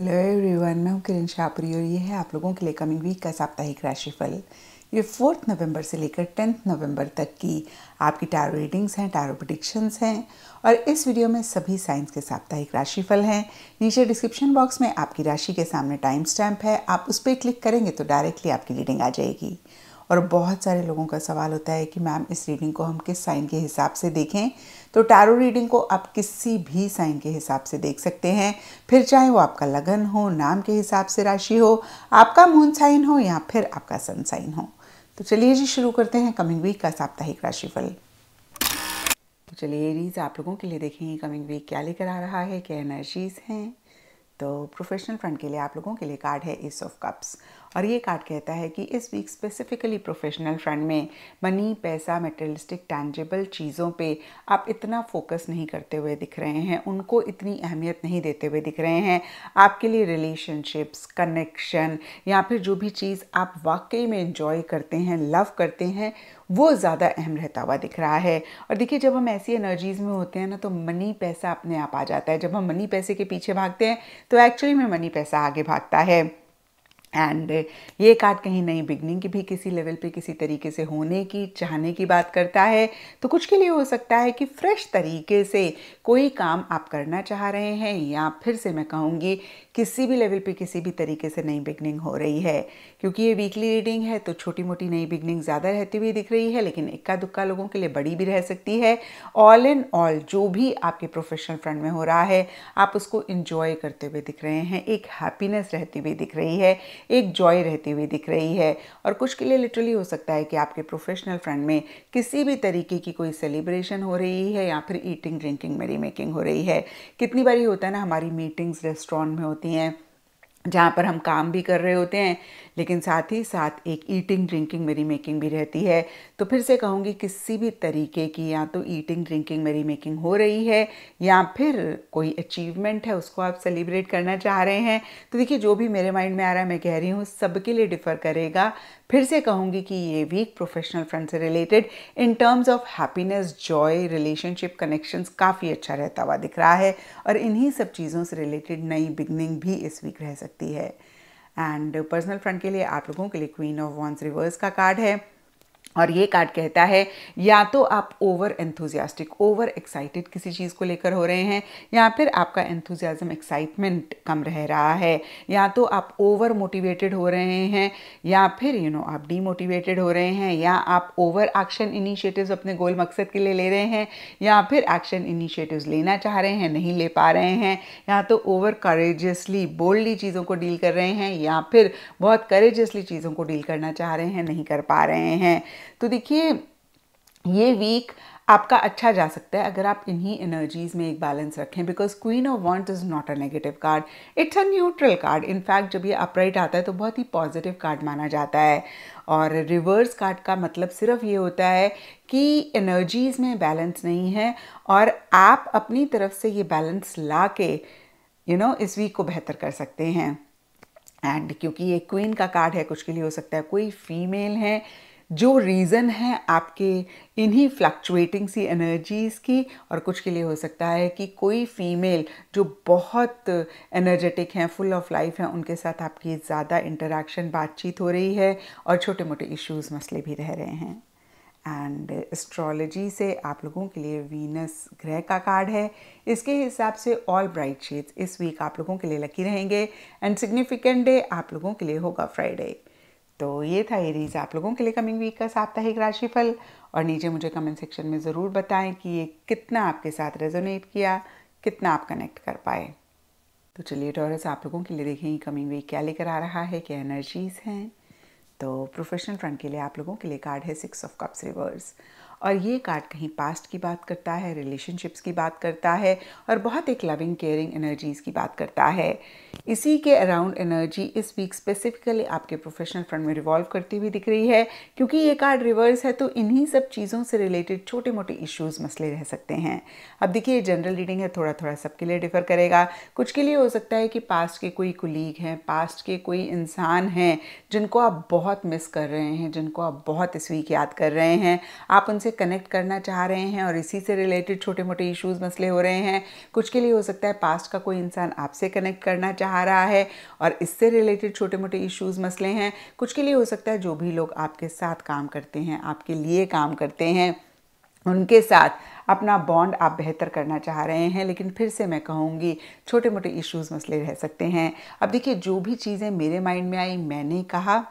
hello everyone मैं हूं किरण शाहपुरी और ये है आप लोगों के लिए कमिंग वीक का साप्ताहिक राशिफल ये फोर्थ नवंबर से लेकर टेंथ नवंबर तक की आपकी टारो रीडिंग्स हैं टारो प्रडिक्शंस हैं और इस वीडियो में सभी साइंस के साप्ताहिक राशिफल हैं नीचे डिस्क्रिप्शन बॉक्स में आपकी राशि के सामने टाइम स्टैम्प है आप उस पर क्लिक करेंगे तो डायरेक्टली आपकी रीडिंग आ जाएगी और बहुत सारे लोगों का सवाल होता है कि मैम इस रीडिंग को हम किस साइन के हिसाब से देखें तो टैरो रीडिंग को आप किसी भी साइन के हिसाब से देख सकते हैं फिर चाहे वो आपका लगन हो नाम के हिसाब से राशि हो आपका मून साइन हो या फिर आपका सन साइन हो तो चलिए जी शुरू करते हैं कमिंग वीक का साप्ताहिक राशिफल तो चलिए रीज आप लोगों के लिए देखेंगे कमिंग वीक क्या लेकर आ रहा है क्या एनर्जीज हैं तो प्रोफेशनल फ्रंट के लिए आप लोगों के लिए कार्ड है एस ऑफ कप्स और ये कार्ड कहता है कि इस वीक स्पेसिफिकली प्रोफेशनल फ्रंट में मनी पैसा मेटेरियलिस्टिक टैंजेबल चीज़ों पे आप इतना फोकस नहीं करते हुए दिख रहे हैं उनको इतनी अहमियत नहीं देते हुए दिख रहे हैं आपके लिए रिलेशनशिप्स कनेक्शन या फिर जो भी चीज़ आप वाकई में इन्जॉय करते हैं लव करते हैं वो ज़्यादा अहम रहता हुआ दिख रहा है और देखिए जब हम ऐसी एनर्जीज़ में होते हैं ना तो मनी पैसा अपने आप आ जाता है जब हम मनी पैसे के पीछे भागते हैं तो एक्चुअली में मनी पैसा आगे भागता है एंड uh, ये कार्ड कहीं नई बिगनिंग की भी किसी लेवल पे किसी तरीके से होने की चाहने की बात करता है तो कुछ के लिए हो सकता है कि फ्रेश तरीके से कोई काम आप करना चाह रहे हैं या फिर से मैं कहूँगी किसी भी लेवल पे किसी भी तरीके से नई बिगनिंग हो रही है क्योंकि ये वीकली रीडिंग है तो छोटी मोटी नई बिगनिंग ज़्यादा रहती हुई दिख रही है लेकिन इक्का दुक्का लोगों के लिए बड़ी भी रह सकती है ऑल इन ऑल जो भी आपके प्रोफेशनल फ्रंट में हो रहा है आप उसको इन्जॉय करते हुए दिख रहे हैं एक हैप्पीनेस रहती हुई दिख रही है एक जॉय रहती हुई दिख रही है और कुछ के लिए लिटरली हो सकता है कि आपके प्रोफेशनल फ्रेंड में किसी भी तरीके की कोई सेलिब्रेशन हो रही है या फिर ईटिंग ड्रिंकिंग मेरी मेकिंग हो रही है कितनी बारी होता है ना हमारी मीटिंग्स रेस्टोरेंट में होती हैं जहाँ पर हम काम भी कर रहे होते हैं लेकिन साथ ही साथ एक ईटिंग ड्रिंकिंग मेरी मेकिंग भी रहती है तो फिर से कहूँगी किसी भी तरीके की या तो ईटिंग ड्रिंकिंग मेरी मेकिंग हो रही है या फिर कोई अचीवमेंट है उसको आप सेलिब्रेट करना चाह रहे हैं तो देखिए जो भी मेरे माइंड में आ रहा है मैं कह रही हूँ सबके लिए डिफ़र करेगा फिर से कहूँगी कि ये वीक प्रोफेशनल फ्रेंड से related in terms of happiness joy relationship connections काफ़ी अच्छा रहता हुआ दिख रहा है और इन्हीं सब चीज़ों से रिलेटेड नई बिगनिंग भी इस वीक रह सकती है एंड पर्सनल फ्रंट के लिए आप लोगों के लिए क्वीन ऑफ वॉन्स रिवर्स का कार्ड है और ये कार्ड कहता है या तो आप ओवर एंथुजियास्टिक ओवर एक्साइटेड किसी चीज़ को लेकर हो रहे हैं या फिर आपका एंथुजियाज़म एक्साइटमेंट कम रह रहा है या तो आप ओवर मोटिवेटेड हो रहे हैं या फिर यू you नो know, आप डीमोटिवेटेड हो रहे हैं या आप ओवर एक्शन इनिशिएटिव्स अपने गोल मकसद के लिए ले रहे हैं या फिर एक्शन इनिशिएटिव्स लेना चाह रहे हैं नहीं ले पा रहे हैं या तो ओवर करेजियसली बोल्डली चीज़ों को डील कर रहे हैं या फिर बहुत करेजियसली चीज़ों को डील करना चाह रहे हैं नहीं कर पा रहे हैं तो देखिए ये वीक आपका अच्छा जा सकता है अगर आप इन्हीं एनर्जीज में एक बैलेंस रखें because queen of wands is not a negative card it's a neutral card in fact जब ये अपराइट आता है तो बहुत ही पॉजिटिव कार्ड माना जाता है और रिवर्स कार्ड का मतलब सिर्फ ये होता है कि एनर्जीज में बैलेंस नहीं है और आप अपनी तरफ से ये बैलेंस ला के यू you नो know, इस वीक को बेहतर कर सकते हैं एंड क्योंकि ये क्वीन का कार्ड है कुछ के लिए हो सकता है कोई फीमेल है जो रीज़न है आपके इन्हीं फ्लक्चुएटिंग सी एनर्जीज़ की और कुछ के लिए हो सकता है कि कोई फीमेल जो बहुत एनर्जेटिक हैं फुल ऑफ लाइफ हैं उनके साथ आपकी ज़्यादा इंटरेक्शन बातचीत हो रही है और छोटे मोटे इश्यूज मसले भी रह रहे हैं एंड एस्ट्रोलॉजी से आप लोगों के लिए वीनस ग्रह का कार्ड है इसके हिसाब से ऑल ब्राइट शेड्स इस वीक आप लोगों के लिए लकी रहेंगे एंड सिग्निफिकेंट डे आप लोगों के लिए होगा फ्राइडे तो ये था एरीज आप लोगों के लिए कमिंग वीक का साप्ताहिक राशिफल और नीचे मुझे कमेंट सेक्शन में ज़रूर बताएं कि ये कितना आपके साथ रेजोनेट किया कितना आप कनेक्ट कर पाए तो चलिए टॉरस आप लोगों के लिए देखें कमिंग वीक क्या लेकर आ रहा है क्या एनर्जीज़ हैं तो प्रोफेशनल फ्रंट के लिए आप लोगों के लिए कार्ड है सिक्स ऑफ कप्स रिवर्स और ये कार्ड कहीं पास्ट की बात करता है रिलेशनशिप्स की बात करता है और बहुत एक लविंग केयरिंग एनर्जीज़ की बात करता है इसी के अराउंड एनर्जी इस वीक स्पेसिफिकली आपके प्रोफेशनल फ्रंट में रिवॉल्व करती हुई दिख रही है क्योंकि ये कार्ड रिवर्स है तो इन्हीं सब चीज़ों से रिलेटेड छोटे मोटे इश्यूज़ मसले रह सकते हैं अब देखिए जनरल रीडिंग है थोड़ा थोड़ा सबके लिए डिफर करेगा कुछ के लिए हो सकता है कि पास्ट के कोई कुलीग हैं पास्ट के कोई इंसान हैं जिनको आप बहुत मिस कर रहे हैं जिनको आप बहुत इस वीक याद कर रहे हैं आप उनसे कनेक्ट करना चाह रहे हैं और इसी से रिलेटेड छोटे मोटे इश्यूज मसले हो रहे हैं कुछ के लिए हो सकता है पास्ट का कोई इंसान आपसे कनेक्ट करना चाह रहा है और इससे रिलेटेड छोटे मोटे इश्यूज मसले हैं कुछ के लिए हो सकता है जो भी लोग आपके साथ काम करते हैं आपके लिए काम करते हैं उनके साथ अपना बॉन्ड आप बेहतर करना चाह रहे हैं लेकिन फिर से मैं कहूँगी छोटे मोटे इश्यूज मसले रह सकते हैं अब देखिए जो भी चीज़ें मेरे माइंड में आई मैंने कहा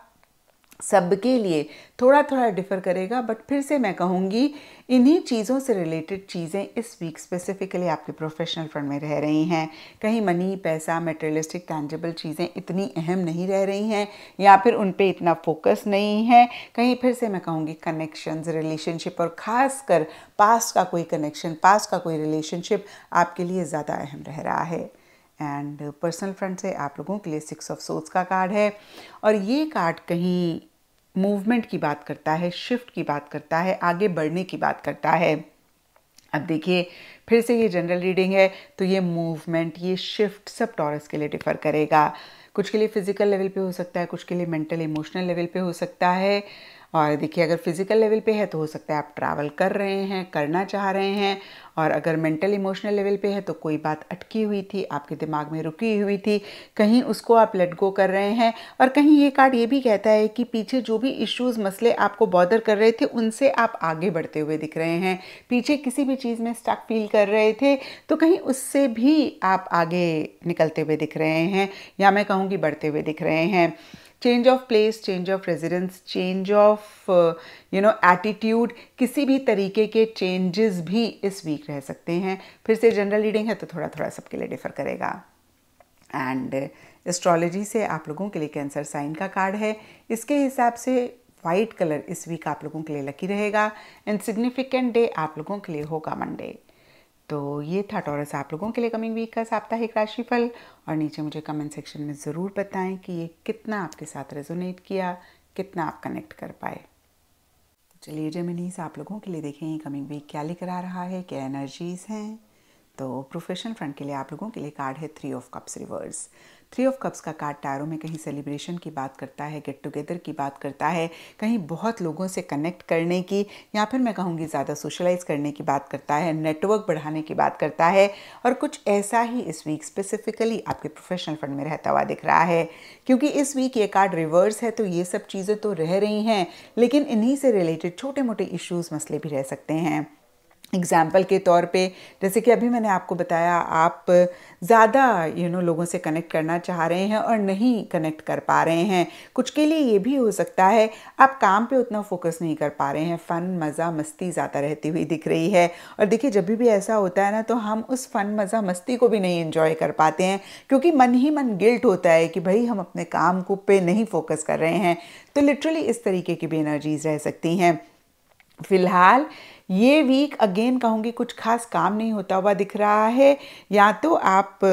सबके लिए थोड़ा थोड़ा डिफ़र करेगा बट फिर से मैं कहूँगी इन्हीं चीज़ों से रिलेटेड चीज़ें इस वीक स्पेसिफिकली आपके प्रोफेशनल फंड में रह रही हैं कहीं मनी पैसा मेटेरियलिस्टिक टैंजेबल चीज़ें इतनी अहम नहीं रह रही हैं या फिर उन पर इतना फोकस नहीं है कहीं फिर से मैं कहूँगी कनेक्शन रिलेशनशिप और ख़ास कर पास का कोई कनेक्शन पास का कोई रिलेशनशिप आपके लिए ज़्यादा अहम रह रहा है एंड पर्सनल फ्रंट से आप लोगों के लिए सिक्स ऑफ सोर्स का कार्ड है और ये कार्ड कहीं मूवमेंट की बात करता है शिफ्ट की बात करता है आगे बढ़ने की बात करता है अब देखिए फिर से ये जनरल रीडिंग है तो ये मूवमेंट ये शिफ्ट सब टॉरस के लिए डिफर करेगा कुछ के लिए फिजिकल लेवल पे हो सकता है कुछ के लिए मेंटल इमोशनल लेवल पे हो सकता है और देखिए अगर फिज़िकल लेवल पे है तो हो सकता है आप ट्रैवल कर रहे हैं करना चाह रहे हैं और अगर मेंटल इमोशनल लेवल पे है तो कोई बात अटकी हुई थी आपके दिमाग में रुकी हुई थी कहीं उसको आप लेट गो कर रहे हैं और कहीं ये कार्ड ये भी कहता है कि पीछे जो भी इश्यूज़ मसले आपको बॉदर कर रहे थे उनसे आप आगे बढ़ते हुए दिख रहे हैं पीछे किसी भी चीज़ में स्टक फील कर रहे थे तो कहीं उससे भी आप आगे निकलते हुए दिख रहे हैं या मैं कहूँगी बढ़ते हुए दिख रहे हैं change of place change of residence change of you know attitude किसी भी तरीके के चेंजेस भी इस वीक रह सकते हैं फिर से जनरल रीडिंग है तो थोड़ा थोड़ा सबके लिए डिफर करेगा एंड एस्ट्रोलॉजी uh, से आप लोगों के लिए कैंसर साइन का कार्ड है इसके हिसाब से वाइट कलर इस वीक आप लोगों के लिए लकी रहेगा एंड सिग्निफिकेंट डे आप लोगों के लिए होगा मंडे तो ये था टॉरस आप लोगों के लिए कमिंग वीक का साप्ताहिक राशिफल और नीचे मुझे कमेंट सेक्शन में ज़रूर बताएं कि ये कितना आपके साथ रेजोनेट किया कितना आप कनेक्ट कर पाए चलिए जेमिनीस आप लोगों के लिए देखें कमिंग वीक क्या लेकर आ रहा है क्या एनर्जीज़ हैं तो प्रोफेशन फ्रंट के लिए आप लोगों के लिए कार्ड है three of cups reverse three of cups का कार्ड टायरों में कहीं सेलिब्रेशन की बात करता है गेट टुगेदर की बात करता है कहीं बहुत लोगों से कनेक्ट करने की या फिर मैं कहूँगी ज़्यादा सोशलाइज करने की बात करता है नेटवर्क बढ़ाने की बात करता है और कुछ ऐसा ही इस वीक स्पेसिफिकली आपके प्रोफेशनल फंड में रहता हुआ दिख रहा है क्योंकि इस वीक ये कार्ड रिवर्स है तो ये सब चीज़ें तो रह रही हैं लेकिन इन्हीं से रिलेटेड छोटे मोटे इश्यूज़ मसले भी रह सकते हैं एग्ज़ाम्पल के तौर पे जैसे कि अभी मैंने आपको बताया आप ज़्यादा यू नो लोगों से कनेक्ट करना चाह रहे हैं और नहीं कनेक्ट कर पा रहे हैं कुछ के लिए ये भी हो सकता है आप काम पे उतना फोकस नहीं कर पा रहे हैं फ़न मज़ा मस्ती ज़्यादा रहती हुई दिख रही है और देखिए जब भी ऐसा होता है ना तो हम उस फ़न मज़ा मस्ती को भी नहीं इन्जॉय कर पाते हैं क्योंकि मन ही मन गिल्ट होता है कि भाई हम अपने काम को पे नहीं फोकस कर रहे हैं तो लिटरली इस तरीके की भी एनर्जीज़ रह सकती हैं फ़िलहाल ये वीक अगेन कहूँगी कुछ खास काम नहीं होता हुआ दिख रहा है या तो आप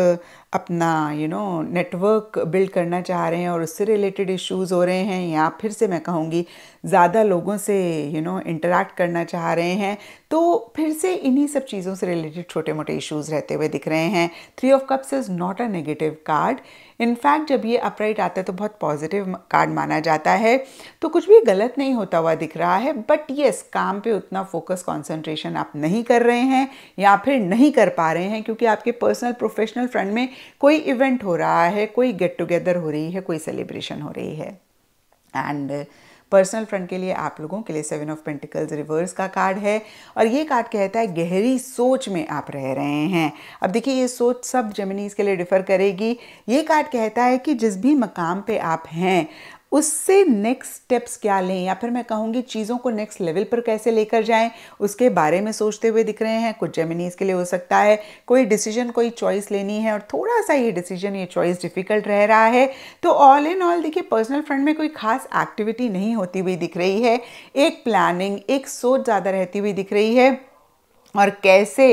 अपना यू नो नेटवर्क बिल्ड करना चाह रहे हैं और उससे रिलेटेड इश्यूज हो रहे हैं या फिर से मैं कहूँगी ज़्यादा लोगों से यू नो इंटरेक्ट करना चाह रहे हैं तो फिर से इन्हीं सब चीज़ों से रिलेटेड छोटे मोटे इश्यूज रहते हुए दिख रहे हैं three of cups is not a negative card in fact जब ये अपराइट आता है तो बहुत पॉजिटिव कार्ड माना जाता है तो कुछ भी गलत नहीं होता हुआ दिख रहा है बट येस काम पे उतना फोकस कॉन्सेंट्रेशन आप नहीं कर रहे हैं या फिर नहीं कर पा रहे हैं क्योंकि आपके पर्सनल प्रोफेशनल फ्रंट में कोई इवेंट हो रहा है कोई गेट टुगेदर हो रही है कोई सेलिब्रेशन हो रही है एंड uh, पर्सनल फ्रंट के लिए आप लोगों के लिए सेवन ऑफ पेंटिकल्स रिवर्स का कार्ड है और ये कार्ड कहता है गहरी सोच में आप रह रहे हैं अब देखिए ये सोच सब जेमिनीज के लिए डिफर करेगी ये कार्ड कहता है कि जिस भी मकाम पे आप हैं उससे नेक्स्ट स्टेप्स क्या लें या फिर मैं कहूँगी चीज़ों को नेक्स्ट लेवल पर कैसे लेकर जाएं उसके बारे में सोचते हुए दिख रहे हैं कुछ जेमिनीज के लिए हो सकता है कोई डिसीजन कोई चॉइस लेनी है और थोड़ा सा ये डिसीजन ये चॉइस डिफ़िकल्ट रह रहा है तो ऑल इन ऑल देखिए पर्सनल फ्रंट में कोई खास एक्टिविटी नहीं होती हुई दिख रही है एक प्लानिंग एक सोच ज़्यादा रहती हुई दिख रही है और कैसे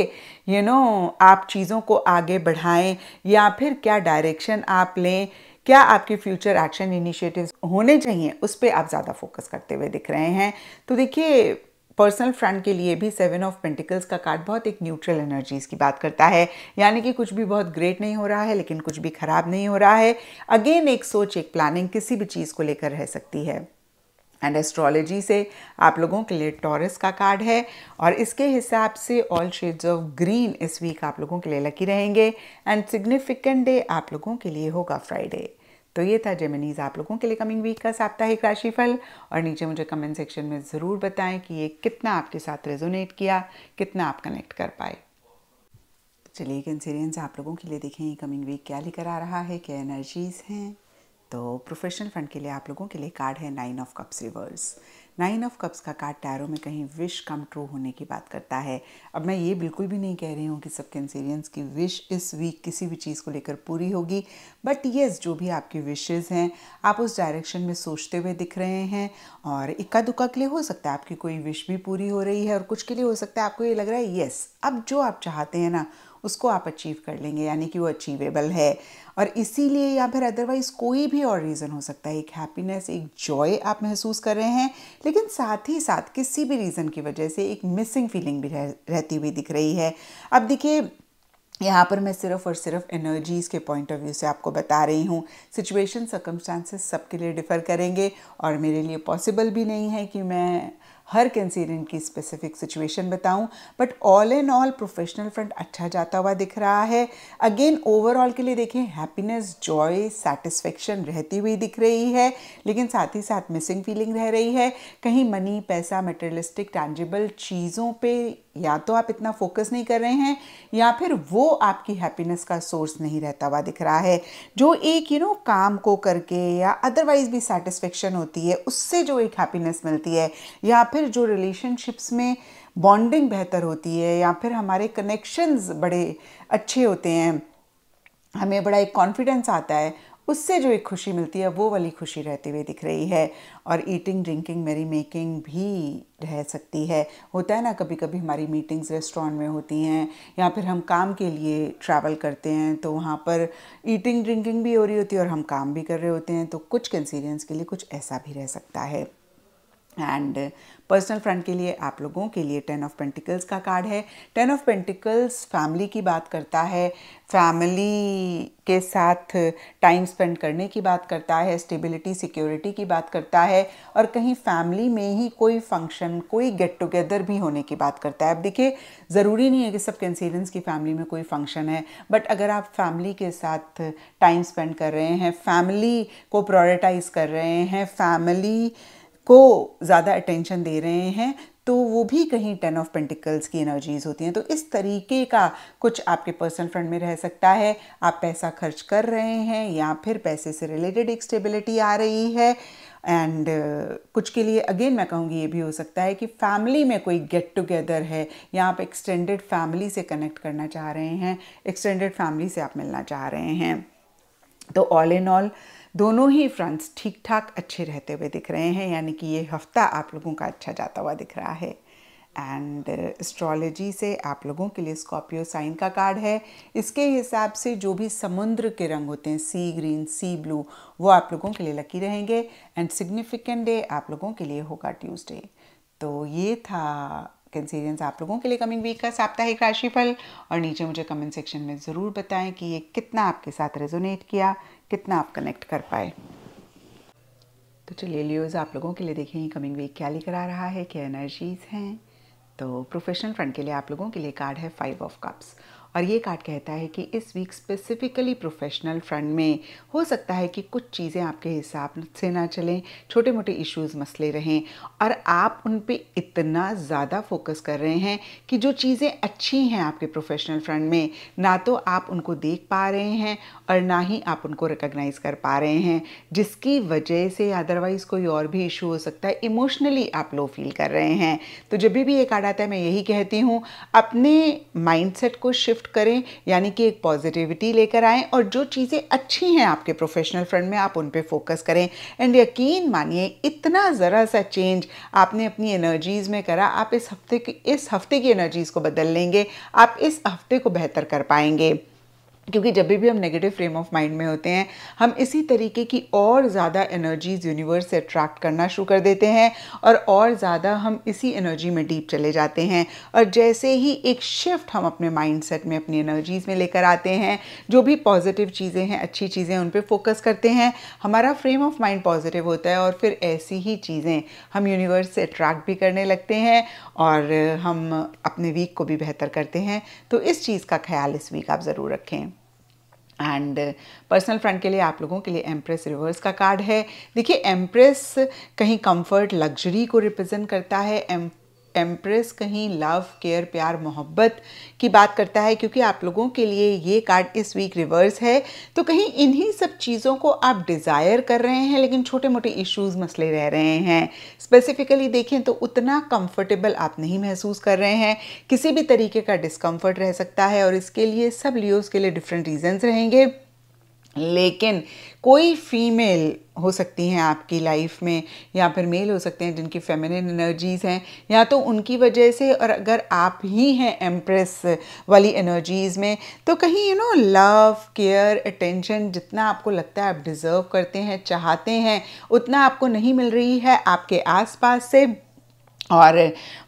यू you नो know, आप चीज़ों को आगे बढ़ाएं या फिर क्या डायरेक्शन आप लें क्या आपके फ्यूचर एक्शन इनिशिएटिव्स होने चाहिए उस पर आप ज़्यादा फोकस करते हुए दिख रहे हैं तो देखिए पर्सनल फ्रंट के लिए भी सेवन ऑफ पेंटिकल्स का कार्ड बहुत एक न्यूट्रल एनर्जीज की बात करता है यानी कि कुछ भी बहुत ग्रेट नहीं हो रहा है लेकिन कुछ भी खराब नहीं हो रहा है अगेन एक सोच एक प्लानिंग किसी भी चीज़ को लेकर रह सकती है एंड एस्ट्रोलॉजी से आप लोगों के लिए टॉरस का कार्ड है और इसके हिसाब से ऑल शेड्स ऑफ ग्रीन इस वीक आप लोगों के लिए लकी रहेंगे एंड सिग्निफिकेंट डे आप लोगों के लिए होगा फ्राइडे तो ये था जेमिनीज आप लोगों के लिए कमिंग वीक का साप्ताहिक राशिफल और नीचे मुझे कमेंट सेक्शन में ज़रूर बताएं कि ये कितना आपके साथ रेजोनेट किया कितना आप कनेक्ट कर पाए चलिए कैंसेरियंस आप लोगों के लिए देखें ये कमिंग वीक क्या लेकर आ रहा है क्या एनर्जीज़ हैं तो प्रोफेशनल फंड के लिए आप लोगों के लिए कार्ड है nine of cups reverse nine of cups का कार्ड टैरो में कहीं विश कम ट्रू होने की बात करता है अब मैं ये बिल्कुल भी नहीं कह रही हूँ कि सब कैंसेरियंस की विश इस वीक किसी भी चीज़ को लेकर पूरी होगी बट येस जो भी आपकी विशेज़ हैं आप उस डायरेक्शन में सोचते हुए दिख रहे हैं और इक्का दुक्का के लिए हो सकता है आपकी कोई विश भी पूरी हो रही है और कुछ के लिए हो सकता है आपको ये लग रहा है येस अब जो आप चाहते हैं ना उसको आप अचीव कर लेंगे यानी कि वो अचीवेबल है और इसीलिए या फिर अदरवाइज़ कोई भी और रीज़न हो सकता है एक हैप्पीनेस एक जॉय आप महसूस कर रहे हैं लेकिन साथ ही साथ किसी भी रीज़न की वजह से एक मिसिंग फीलिंग भी रह, रहती हुई दिख रही है अब देखिए यहाँ पर मैं सिर्फ और सिर्फ एनर्जीज़ के पॉइंट ऑफ व्यू से आपको बता रही हूँ सिचुएशन सर्कमस्टांसेस सबके लिए डिफ़र करेंगे और मेरे लिए पॉसिबल भी नहीं है कि मैं हर कंसीडेंट की स्पेसिफिक सिचुएशन बताऊं but all and all professional front अच्छा जाता हुआ दिख रहा है अगेन ओवरऑल के लिए देखें हैप्पीनेस जॉय सेटिस्फेक्शन रहती हुई दिख रही है लेकिन साथ ही साथ मिसिंग फीलिंग रह रही है कहीं मनी पैसा मेटेरियलिस्टिक टैंजिबल चीज़ों पर या तो आप इतना फोकस नहीं कर रहे हैं या फिर वो आपकी हैप्पीनेस का सोर्स नहीं रहता हुआ दिख रहा है जो एक यू you नो know, काम को करके या अदरवाइज भी सेटिस्फेक्शन होती है उससे जो एक हैप्पीनेस मिलती है या फिर जो रिलेशनशिप्स में बॉन्डिंग बेहतर होती है या फिर हमारे कनेक्शंस बड़े अच्छे होते हैं हमें बड़ा एक कॉन्फिडेंस आता है उससे जो एक खुशी मिलती है वो वाली खुशी रहती हुई दिख रही है और ईटिंग ड्रिंकिंग मेरी मेकिंग भी रह सकती है होता है ना कभी कभी हमारी मीटिंग्स रेस्टोरेंट में होती हैं या फिर हम काम के लिए ट्रैवल करते हैं तो वहाँ पर ईटिंग ड्रिंकिंग भी हो रही होती है और हम काम भी कर रहे होते हैं तो कुछ कंसीरियंस के लिए कुछ ऐसा भी रह सकता है एंड पर्सनल फ्रंट के लिए आप लोगों के लिए टेन ऑफ पेंटिकल्स का कार्ड है टेन ऑफ पेंटिकल्स फैमिली की बात करता है फैमिली के साथ टाइम स्पेंड करने की बात करता है स्टेबिलिटी सिक्योरिटी की बात करता है और कहीं फैमिली में ही कोई फंक्शन कोई गेट टुगेदर भी होने की बात करता है अब देखिए ज़रूरी नहीं है कि सब कैंसिलेंस की फैमिली में कोई फंक्शन है बट अगर आप फैमिली के साथ टाइम स्पेंड कर रहे हैं फैमिली को प्रायोरिटाइज़ कर रहे हैं फैमिली को ज़्यादा अटेंशन दे रहे हैं तो वो भी कहीं टेन ऑफ पेंटिकल्स की एनर्जीज होती हैं तो इस तरीके का कुछ आपके पर्सनल फ्रंट में रह सकता है आप पैसा खर्च कर रहे हैं या फिर पैसे से रिलेटेड एक स्टेबिलिटी आ रही है एंड uh, कुछ के लिए अगेन मैं कहूँगी ये भी हो सकता है कि फैमिली में कोई गेट टुगेदर है या आप एक्सटेंडेड फैमिली से कनेक्ट करना चाह रहे हैं एक्सटेंडेड फैमिली से आप मिलना चाह रहे हैं तो ऑल इन ऑल दोनों ही फ्रंट्स ठीक ठाक अच्छे रहते हुए दिख रहे हैं यानी कि ये हफ्ता आप लोगों का अच्छा जाता हुआ दिख रहा है एंड एस्ट्रोलॉजी से आप लोगों के लिए स्कॉर्पियो साइन का कार्ड है इसके हिसाब से जो भी समुद्र के रंग होते हैं सी ग्रीन सी ब्लू वो आप लोगों के लिए लकी रहेंगे एंड सिग्निफिकेंट डे आप लोगों के लिए होगा ट्यूसडे तो ये था कैंसेरियंस आप लोगों के लिए कमिंग वीक का साप्ताहिक राशिफल और नीचे मुझे कमेंट सेक्शन में ज़रूर बताएं कि ये कितना आपके साथ रेजोनेट किया कितना आप कनेक्ट कर पाए तो चलिए लियोज आप लोगों के लिए देखें कमिंग वीक क्या लेकर आ रहा है क्या एनर्जीज हैं तो प्रोफेशनल फ्रंट के लिए आप लोगों के लिए कार्ड है फाइव ऑफ कप्स और ये कार्ड कहता है कि इस वीक स्पेसिफिकली प्रोफेशनल फ्रंट में हो सकता है कि कुछ चीज़ें आपके हिसाब से ना चलें छोटे मोटे इश्यूज मसले रहें और आप उन पर इतना ज़्यादा फोकस कर रहे हैं कि जो चीज़ें अच्छी हैं आपके प्रोफेशनल फ्रंट में ना तो आप उनको देख पा रहे हैं और ना ही आप उनको रिकग्नाइज़ कर पा रहे हैं जिसकी वजह से अदरवाइज़ कोई और भी इशू हो सकता है इमोशनली आप लो फील कर रहे हैं तो जब भी ये कार्ड आता है मैं यही कहती हूँ अपने माइंड को शिफ्ट शिफ्ट करें यानी कि एक पॉजिटिविटी लेकर आएँ और जो चीज़ें अच्छी हैं आपके प्रोफेशनल फ्रंट में आप उन पर फोकस करें एंड यकीन मानिए इतना ज़रा सा चेंज आपने अपनी एनर्जीज़ में करा आप इस हफ्ते की इस हफ्ते की एनर्जीज़ को बदल लेंगे आप इस हफ्ते को बेहतर कर पाएंगे क्योंकि जब भी हम नेगेटिव फ्रेम ऑफ माइंड में होते हैं हम इसी तरीके की और ज़्यादा एनर्जीज यूनिवर्स से अट्रैक्ट करना शुरू कर देते हैं और और ज़्यादा हम इसी एनर्जी में डीप चले जाते हैं और जैसे ही एक शिफ्ट हम अपने माइंड सेट में अपनी एनर्जीज़ में लेकर आते हैं जो भी पॉजिटिव चीज़ें हैं अच्छी चीज़ें उन पर फोकस करते हैं हमारा फ्रेम ऑफ माइंड पॉजिटिव होता है और फिर ऐसी ही चीज़ें हम यूनिवर्स से अट्रैक्ट भी करने लगते हैं और हम अपने वीक को भी बेहतर करते हैं तो इस चीज़ का ख्याल इस वीक आप ज़रूर रखें एंड पर्सनल फ्रेंड के लिए आप लोगों के लिए एम्प्रेस रिवर्स का कार्ड है देखिए एम्प्रेस कहीं कंफर्ट लग्जरी को रिप्रेजेंट करता है एम एम्प्रेस कहीं लव केयर प्यार मोहब्बत की बात करता है क्योंकि आप लोगों के लिए ये कार्ड इस वीक रिवर्स है तो कहीं इन्हीं सब चीज़ों को आप डिज़ायर कर रहे हैं लेकिन छोटे मोटे इश्यूज़ मसले रह रहे हैं स्पेसिफिकली देखें तो उतना कंफर्टेबल आप नहीं महसूस कर रहे हैं किसी भी तरीके का डिस्कम्फर्ट रह सकता है और इसके लिए सब लियोज़ के लिए डिफरेंट रीजन्स रहेंगे लेकिन कोई फीमेल हो सकती हैं आपकी लाइफ में या फिर मेल हो सकते हैं जिनकी फेमिनिन एनर्जीज़ हैं या तो उनकी वजह से और अगर आप ही हैं एम्प्रेस वाली एनर्जीज़ में तो कहीं you know love care attention जितना आपको लगता है आप डिज़र्व करते हैं चाहते हैं उतना आपको नहीं मिल रही है आपके आसपास से और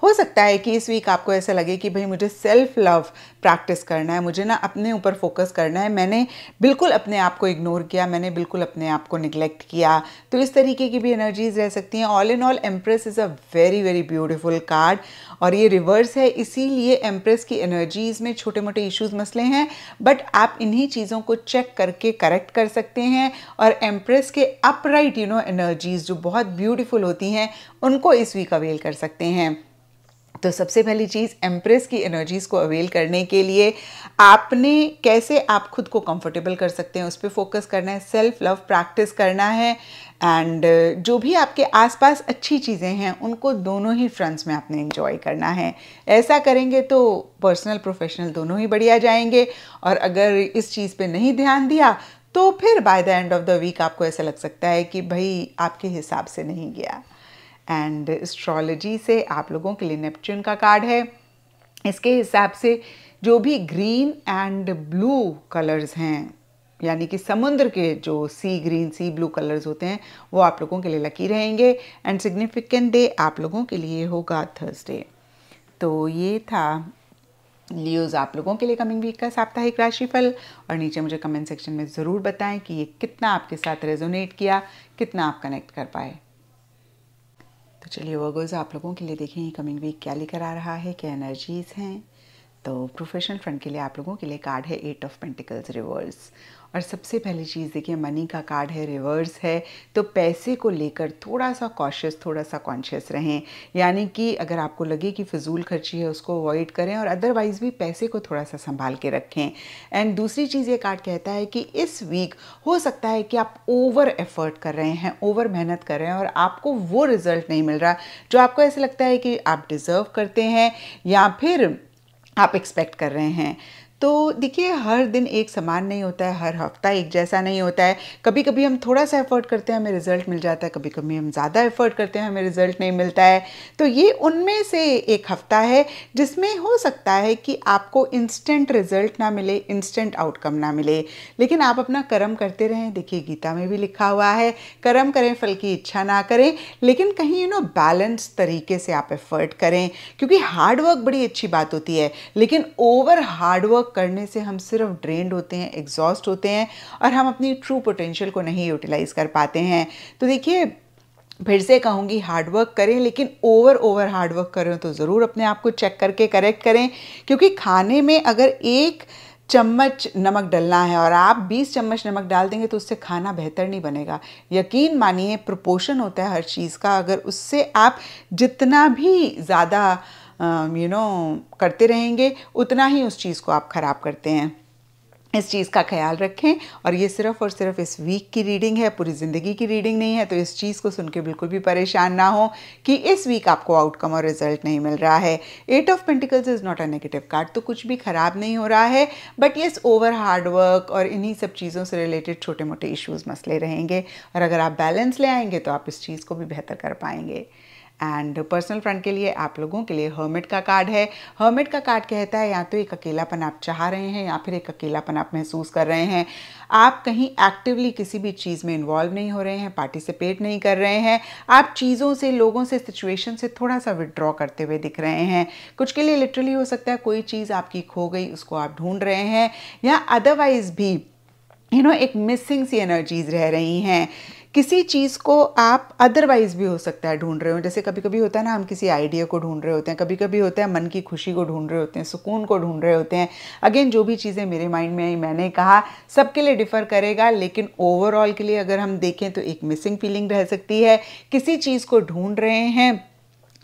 हो सकता है कि इस वीक आपको ऐसा लगे कि भाई मुझे सेल्फ लव प्रैक्टिस करना है मुझे ना अपने ऊपर फोकस करना है मैंने बिल्कुल अपने आप को इग्नोर किया मैंने बिल्कुल अपने आप को निगलेक्ट किया तो इस तरीके की भी एनर्जीज रह सकती हैं all in all empress is a very very beautiful card और ये रिवर्स है इसीलिए एम्प्रेस की एनर्जीज में छोटे मोटे इश्यूज मसले हैं बट आप इन्हीं चीज़ों को चेक करके करेक्ट कर सकते हैं और एम्प्रेस के अपराइट यू नो एनर्जीज जो बहुत ब्यूटीफुल होती हैं उनको इस वीक अवेल कर सकते हैं तो सबसे पहली चीज़ एम्प्रेस की एनर्जीज़ को अवेल करने के लिए आपने कैसे आप खुद को कंफर्टेबल कर सकते हैं उस पर फोकस करना है सेल्फ लव प्रैक्टिस करना है एंड जो भी आपके आसपास अच्छी चीज़ें हैं उनको दोनों ही फ्रंट्स में आपने इन्जॉय करना है ऐसा करेंगे तो पर्सनल प्रोफेशनल दोनों ही बढ़िया जाएंगे और अगर इस चीज़ पर नहीं ध्यान दिया तो फिर by the end of the week आपको ऐसा लग सकता है कि भाई आपके हिसाब से नहीं गया एंड एस्ट्रोलॉजी से आप लोगों के लिए नेपच्यून का कार्ड है इसके हिसाब से जो भी ग्रीन एंड ब्लू कलर्स हैं यानी कि समुद्र के जो sea green sea blue colours होते हैं वो आप लोगों के लिए लकी रहेंगे एंड सिग्निफिकेंट डे आप लोगों के लिए होगा थर्सडे तो ये था लियोज आप लोगों के लिए कमिंग वीक का साप्ताहिक राशिफल और नीचे मुझे कमेंट सेक्शन में ज़रूर बताएं कि ये कितना आपके साथ रेजोनेट किया कितना आप कनेक्ट कर पाए तो चलिए वर्गोज़ आप लोगों के लिए देखें कमिंग वीक क्या लेकर आ रहा है क्या एनर्जीज़ हैं तो प्रोफेशनल फ्रंट के लिए आप लोगों के लिए कार्ड है एट ऑफ पेंटिकल्स रिवर्स और सबसे पहली चीज़ देखिए मनी का कार्ड है रिवर्स है तो पैसे को लेकर थोड़ा सा कॉशियस थोड़ा सा कॉन्शियस रहें यानी कि अगर आपको लगे कि फिजूल खर्ची है उसको अवॉइड करें और अदरवाइज़ भी पैसे को थोड़ा सा संभाल के रखें एंड दूसरी चीज़ ये कार्ड कहता है कि इस वीक हो सकता है कि आप ओवर एफर्ट कर रहे हैं ओवर मेहनत कर रहे हैं और आपको वो रिज़ल्ट नहीं मिल रहा जो आपको ऐसा लगता है कि आप डिज़र्व करते हैं या फिर आप एक्सपेक्ट कर रहे हैं तो देखिए हर दिन एक समान नहीं होता है हर हफ्ता एक जैसा नहीं होता है कभी कभी हम थोड़ा सा एफर्ट करते हैं हमें रिजल्ट मिल जाता है कभी कभी हम ज़्यादा एफर्ट करते हैं हमें रिजल्ट नहीं मिलता है तो ये उनमें से एक हफ्ता है जिसमें हो सकता है कि आपको इंस्टेंट रिजल्ट ना मिले इंस्टेंट आउटकम ना मिले लेकिन आप अपना कर्म करते रहें देखिए गीता में भी लिखा हुआ है कर्म करें फल की इच्छा ना करें लेकिन कहीं यू नो बैलेंस तरीके से आप एफर्ट करें क्योंकि हार्डवर्क बड़ी अच्छी बात होती है लेकिन ओवर हार्डवर्क करने से हम सिर्फ ड्रेंड होते हैं एग्जॉस्ट होते हैं और हम अपनी ट्रू पोटेंशियल को नहीं यूटिलाइज़ कर पाते हैं तो देखिए फिर से कहूँगी हार्डवर्क करें लेकिन ओवर ओवर हार्डवर्क करें तो ज़रूर अपने आप को चेक करके करेक्ट करें क्योंकि खाने में अगर एक चम्मच नमक डलना है और आप 20 चम्मच नमक डाल देंगे तो उससे खाना बेहतर नहीं बनेगा यकीन मानिए प्रोपोर्शन होता है हर चीज़ का अगर उससे आप जितना भी ज़्यादा यू um, नो करते रहेंगे उतना ही उस चीज़ को आप ख़राब करते हैं इस चीज़ का ख्याल रखें और ये सिर्फ और सिर्फ इस वीक की रीडिंग है पूरी ज़िंदगी की रीडिंग नहीं है तो इस चीज़ को सुन के बिल्कुल भी परेशान ना हो कि इस वीक आपको आउटकम और रिजल्ट नहीं मिल रहा है eight of pentacles is not a negative card तो कुछ भी ख़राब नहीं हो रहा है but yes over hard work और इन्हीं सब चीज़ों से रिलेटेड छोटे मोटे इश्यूज़ मसले रहेंगे और अगर आप बैलेंस ले आएंगे तो आप इस चीज़ को भी बेहतर कर पाएंगे एंड पर्सनल फ्रंट के लिए आप लोगों के लिए हर्मिट का कार्ड है हर्मिट का कार्ड कहता है या तो एक अकेलापन आप चाह रहे हैं या फिर एक अकेलापन आप महसूस कर रहे हैं आप कहीं एक्टिवली किसी भी चीज़ में इन्वॉल्व नहीं हो रहे हैं पार्टिसिपेट नहीं कर रहे हैं आप चीज़ों से लोगों से सिचुएशन से थोड़ा सा विड्रॉ करते हुए दिख रहे हैं कुछ के लिए लिटरली हो सकता है कोई चीज़ आपकी खो गई उसको आप ढूंढ रहे हैं या अदरवाइज़ भी यू you नो know, एक मिसिंग सी एनर्जीज रह रही हैं किसी चीज़ को आप अदरवाइज भी हो सकता है ढूंढ रहे हो जैसे कभी कभी होता है ना हम किसी आइडिया को ढूंढ रहे होते हैं कभी कभी होता है मन की खुशी को ढूंढ रहे होते हैं सुकून को ढूंढ रहे होते हैं अगेन जो भी चीज़ें मेरे माइंड में आई मैंने कहा सबके लिए डिफ़र करेगा लेकिन ओवरऑल के लिए अगर हम देखें तो एक मिसिंग फीलिंग रह सकती है किसी चीज़ को ढूंढ रहे हैं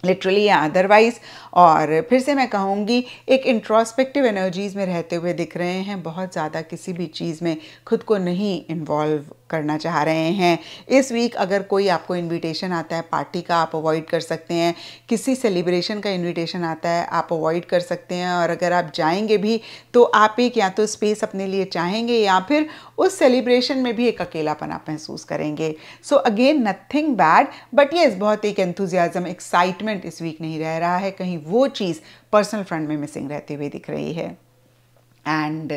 लिटरली या अदरवाइज और फिर से मैं कहूँगी एक इंट्रोस्पेक्टिव एनर्जीज़ में रहते हुए दिख रहे हैं बहुत ज़्यादा किसी भी चीज़ में खुद को नहीं इन्वॉल्व करना चाह रहे हैं इस वीक अगर कोई आपको इनविटेशन आता है पार्टी का आप अवॉइड कर सकते हैं किसी सेलिब्रेशन का इनविटेशन आता है आप अवॉइड कर सकते हैं और अगर आप जाएंगे भी तो आप एक या तो स्पेस अपने लिए चाहेंगे या फिर उस सेलिब्रेशन में भी एक अकेलापन आप महसूस करेंगे so again nothing bad but yes बहुत एक एंथुजियाज़म एक्साइटमेंट टैलेंट इस वीक नहीं रह रहा है कहीं वो चीज़ पर्सनल फ्रंट में मिसिंग रहते हुए दिख रही है एंड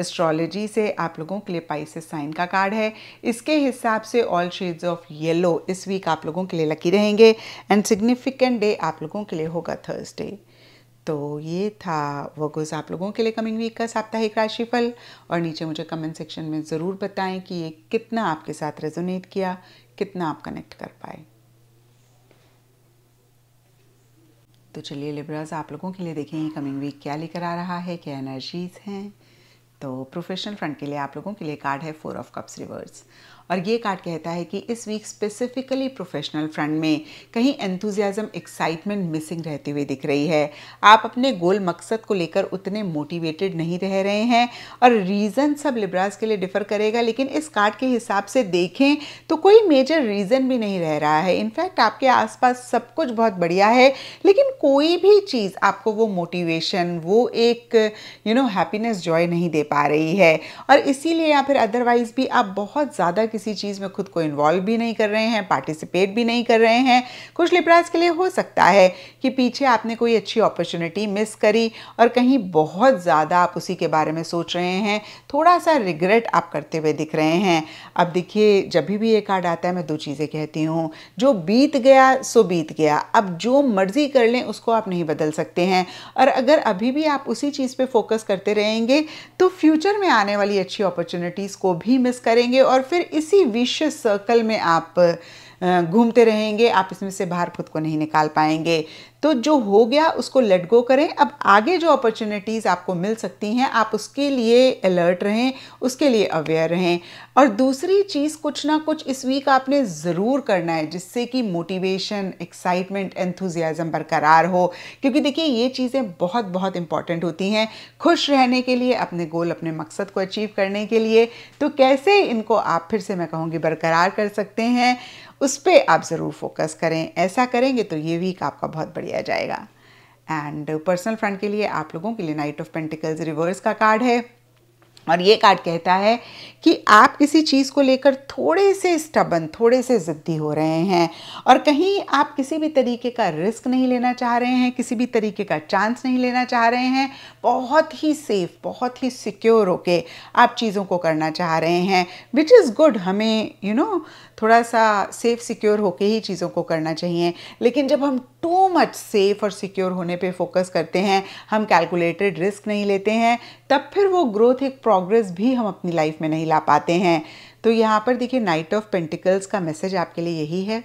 एस्ट्रोलॉजी से आप लोगों के लिए पाइसिस साइन का कार्ड है इसके हिसाब से ऑल शेड्स ऑफ येलो इस वीक आप लोगों के लिए लकी रहेंगे एंड सिग्निफिकेंट डे आप लोगों के लिए होगा थर्सडे तो ये था वर्गोज आप लोगों के लिए कमिंग वीक का साप्ताहिक राशिफल और नीचे मुझे कमेंट सेक्शन में ज़रूर बताएं कि ये कितना आपके साथ रेजोनेट किया कितना आप कनेक्ट कर पाए तो चलिए लिब्राज आप लोगों के लिए देखेंगे कमिंग वीक क्या लेकर आ रहा है क्या एनर्जीज हैं तो प्रोफेशनल फ्रंट के लिए आप लोगों के लिए कार्ड है फोर ऑफ कप्स रिवर्स और ये कार्ड कहता है कि इस वीक स्पेसिफिकली प्रोफेशनल फ्रंट में कहीं एंथुजियाज़म एक्साइटमेंट मिसिंग रहते हुए दिख रही है आप अपने गोल मकसद को लेकर उतने मोटिवेटेड नहीं रह रहे हैं और रीज़न सब लिब्रास के लिए डिफ़र करेगा लेकिन इस कार्ड के हिसाब से देखें तो कोई मेजर रीज़न भी नहीं रह रहा है इनफैक्ट आपके आसपास सब कुछ बहुत बढ़िया है लेकिन कोई भी चीज़ आपको वो मोटिवेशन वो एक यू नो हैप्पीनेस जॉय नहीं दे पा रही है और इसीलिए या फिर अदरवाइज़ भी आप बहुत ज़्यादा किसी चीज़ में खुद को इन्वॉल्व भी नहीं कर रहे हैं पार्टिसिपेट भी नहीं कर रहे हैं कुछ लिब्रास के लिए हो सकता है कि पीछे आपने कोई अच्छी अपॉर्चुनिटी मिस करी और कहीं बहुत ज़्यादा आप उसी के बारे में सोच रहे हैं थोड़ा सा रिग्रेट आप करते हुए दिख रहे हैं अब देखिए जब भी ये कार्ड आता है मैं दो चीज़ें कहती हूँ जो बीत गया सो बीत गया अब जो मर्जी कर लें उसको आप नहीं बदल सकते हैं और अगर अभी भी आप उसी चीज़ पर फोकस करते रहेंगे तो फ्यूचर में आने वाली अच्छी अपॉर्चुनिटीज़ को भी मिस करेंगे और फिर इस इसी विश्व सर्कल में आप घूमते रहेंगे आप इसमें से बाहर खुद को नहीं निकाल पाएंगे तो जो हो गया उसको लेट गो करें अब आगे जो अपॉर्चुनिटीज़ आपको मिल सकती हैं आप उसके लिए अलर्ट रहें उसके लिए अवेयर रहें और दूसरी चीज़ कुछ ना कुछ इस वीक आपने ज़रूर करना है जिससे कि मोटिवेशन एक्साइटमेंट एंथुजियाज़म बरकरार हो क्योंकि देखिए ये चीज़ें बहुत बहुत इंपॉर्टेंट होती हैं खुश रहने के लिए अपने गोल अपने मकसद को अचीव करने के लिए तो कैसे इनको आप फिर से मैं कहूँगी बरकरार कर सकते हैं उस पर आप ज़रूर फोकस करें ऐसा करेंगे तो ये वीक आपका बहुत बढ़िया दिया जाएगा एंड पर्सनल फ्रंट के लिए आप लोगों के लिए नाइट ऑफ पेंटिकल्स रिवर्स का कार्ड है और ये कार्ड कहता है कि आप किसी चीज़ को लेकर थोड़े से स्टबन थोड़े से ज़िद्दी हो रहे हैं और कहीं आप किसी भी तरीके का रिस्क नहीं लेना चाह रहे हैं किसी भी तरीके का चांस नहीं लेना चाह रहे हैं बहुत ही सेफ बहुत ही सिक्योर होके आप चीज़ों को करना चाह रहे हैं विच इज़ गुड हमें यू you नो know, थोड़ा सा सेफ़ सिक्योर होके ही चीज़ों को करना चाहिए लेकिन जब हम टू मच सेफ़ और सिक्योर होने पे फोकस करते हैं हम कैलकुलेटेड रिस्क नहीं लेते हैं तब फिर वो ग्रोथ एक प्रोग्रेस भी हम अपनी लाइफ में नहीं ला पाते हैं तो यहाँ पर देखिए नाइट ऑफ पेंटिकल्स का मैसेज आपके लिए यही है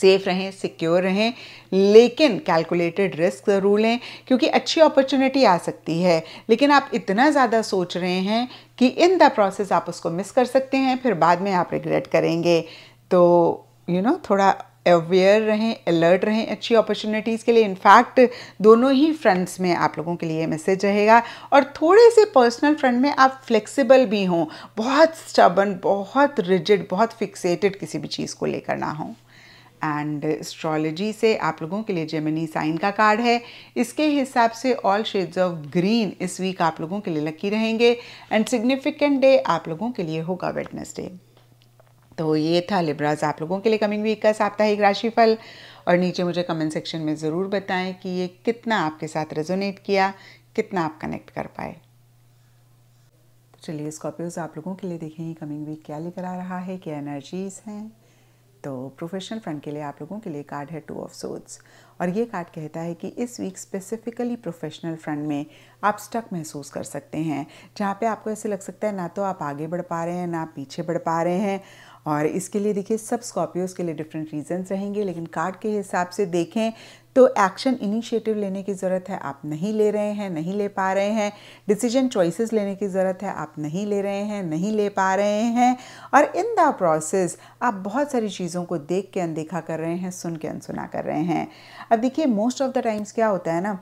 सेफ रहें सिक्योर रहें लेकिन कैलकुलेटेड रिस्क ज़रूर लें क्योंकि अच्छी अपॉर्चुनिटी आ सकती है लेकिन आप इतना ज़्यादा सोच रहे हैं कि इन द प्रोसेस आप उसको मिस कर सकते हैं फिर बाद में आप रिग्रेट करेंगे तो यू you नो know, थोड़ा अवेयर रहें अलर्ट रहें अच्छी अपॉर्चुनिटीज़ के लिए इनफैक्ट दोनों ही फ्रेंड्स में आप लोगों के लिए मैसेज रहेगा और थोड़े से पर्सनल फ्रंट में आप फ्लेक्सिबल भी हों बहुत स्टबन बहुत रिजिड बहुत फिक्सेटेड किसी भी चीज़ को लेकर ना हों एंड एस्ट्रोलॉजी से आप लोगों के लिए जेमिनी साइन का कार्ड है इसके हिसाब से ऑल शेड्स ऑफ ग्रीन इस वीक आप लोगों के लिए लकी रहेंगे एंड सिग्निफिकेंट डे आप लोगों के लिए होगा वेडनेसडे तो ये था लिब्राज आप लोगों के लिए कमिंग वीक का साप्ताहिक राशिफल और नीचे मुझे कमेंट सेक्शन में ज़रूर बताएं कि ये कितना आपके साथ रेजोनेट किया कितना आप कनेक्ट कर पाए तो चलिए स्कॉर्पियोज आप लोगों के लिए देखें कमिंग वीक क्या लेकर आ रहा है क्या एनर्जीज़ हैं तो प्रोफेशनल फ्रंट के लिए आप लोगों के लिए कार्ड है टू ऑफ सोट्स और ये कार्ड कहता है कि इस वीक स्पेसिफिकली प्रोफेशनल फ्रंट में आप स्टक महसूस कर सकते हैं जहाँ पे आपको ऐसे लग सकता है ना तो आप आगे बढ़ पा रहे हैं ना पीछे बढ़ पा रहे हैं और इसके लिए देखिए सब स्कॉर्पियोज के लिए डिफरेंट रीजंस रहेंगे लेकिन कार्ड के हिसाब से देखें तो एक्शन इनिशिएटिव लेने की ज़रूरत है आप नहीं ले रहे हैं नहीं ले पा रहे हैं डिसीजन चॉइसेस लेने की ज़रूरत है आप नहीं ले रहे हैं नहीं ले पा रहे हैं और इन द प्रोसेस आप बहुत सारी चीज़ों को देख के अनदेखा कर रहे हैं सुन के अनसुना कर रहे हैं अब देखिए मोस्ट ऑफ द टाइम्स क्या होता है ना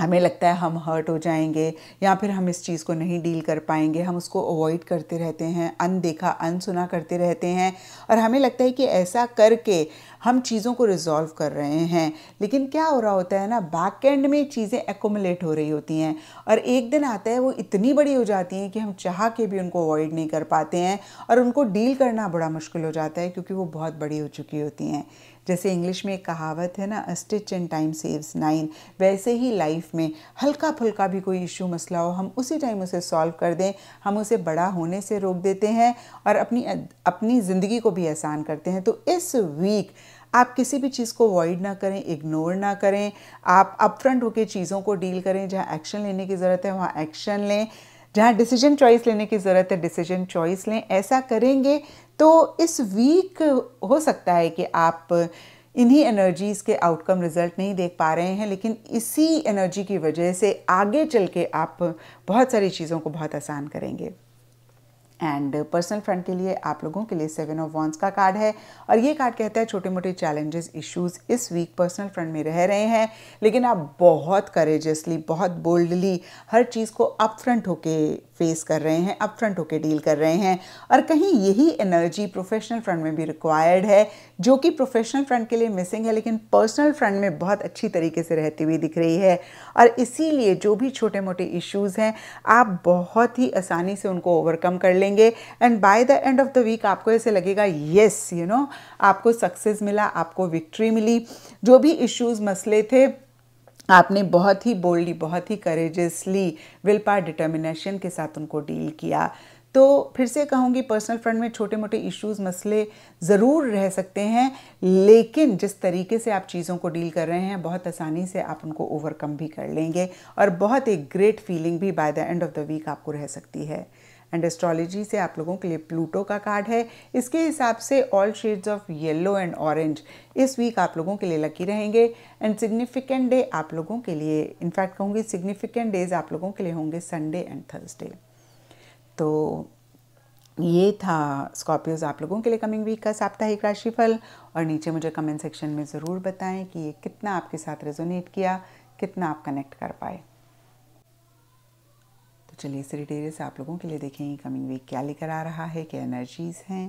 हमें लगता है हम हर्ट हो जाएंगे या फिर हम इस चीज़ को नहीं डील कर पाएंगे हम उसको अवॉइड करते रहते हैं अनदेखा अनसुना करते रहते हैं और हमें लगता है कि ऐसा करके हम चीज़ों को रिजॉल्व कर रहे हैं लेकिन क्या हो रहा होता है ना बैक एंड में चीज़ें एकोमुलेट हो रही होती हैं और एक दिन आता है वो इतनी बड़ी हो जाती हैं कि हम चाह के भी उनको अवॉइड नहीं कर पाते हैं और उनको डील करना बड़ा मुश्किल हो जाता है क्योंकि वो बहुत बड़ी हो चुकी होती हैं जैसे इंग्लिश में एक कहावत है ना a stitch in time saves nine वैसे ही लाइफ में हल्का फुल्का भी कोई इशू मसला हो हम उसी टाइम उसे सॉल्व कर दें हम उसे बड़ा होने से रोक देते हैं और अपनी अपनी ज़िंदगी को भी आसान करते हैं तो इस वीक आप किसी भी चीज़ को अवॉइड ना करें इग्नोर ना करें आप अपफ्रंट होकर चीज़ों को डील करें जहाँ एक्शन लेने की ज़रूरत है वहाँ एक्शन लें जहाँ डिसीजन चॉइस लेने की ज़रूरत है डिसीजन चॉइस लें ऐसा करेंगे तो इस वीक हो सकता है कि आप इन्हीं एनर्जीज़ के आउटकम रिज़ल्ट नहीं देख पा रहे हैं लेकिन इसी एनर्जी की वजह से आगे चल के आप बहुत सारी चीज़ों को बहुत आसान करेंगे एंड पर्सनल फ्रंट के लिए आप लोगों के लिए सेवन ऑफ वॉन्स का कार्ड है और ये कार्ड कहता है छोटे मोटे चैलेंजेस इश्यूज इस वीक पर्सनल फ्रंट में रह रहे हैं लेकिन आप बहुत करेजसली बहुत बोल्डली हर चीज़ को अप फ्रंट होके फेस कर रहे हैं अप फ्रंट होके डील कर रहे हैं और कहीं यही एनर्जी प्रोफेशनल फ्रंट में भी रिक्वायर्ड है जो कि प्रोफेशनल फ्रंट के लिए मिसिंग है लेकिन पर्सनल फ्रंट में बहुत अच्छी तरीके से रहती हुई दिख रही है और इसीलिए जो भी छोटे मोटे इश्यूज़ हैं आप बहुत ही आसानी से उनको ओवरकम कर ले चलेंगे and by the end of the week आपको ऐसे लगेगा येस यू नो आपको सक्सेस मिला आपको विक्ट्री मिली जो भी इश्यूज मसले थे आपने बहुत ही बोल्डली बहुत ही करेजसली विल पार डिटर्मिनेशन के साथ उनको डील किया तो फिर से कहूँगी पर्सनल फ्रंट में छोटे मोटे इश्यूज मसले ज़रूर रह सकते हैं लेकिन जिस तरीके से आप चीज़ों को डील कर रहे हैं बहुत आसानी से आप उनको ओवरकम भी कर लेंगे और बहुत एक ग्रेट फीलिंग भी by the end of the week आपको रह सकती है एंड एस्ट्रोलॉजी से आप लोगों के लिए प्लूटो का कार्ड है इसके हिसाब से all shades of yellow and orange इस वीक आप लोगों के लिए लकी रहेंगे एंड सिग्निफिकेंट डे आप लोगों के लिए इनफैक्ट कहूँगी सिग्निफिकेंट डेज आप लोगों के लिए होंगे संडे एंड थर्सडे तो ये था स्कॉर्पियोज आप लोगों के लिए कमिंग वीक का साप्ताहिक राशिफल और नीचे मुझे कमेंट सेक्शन में ज़रूर बताएं कि ये कितना आपके साथ रेजोनेट किया कितना आप कनेक्ट कर पाए तो चलिए सरिटेरियस आप लोगों के लिए देखें कमिंग वीक क्या लेकर आ रहा है क्या एनर्जीज़ हैं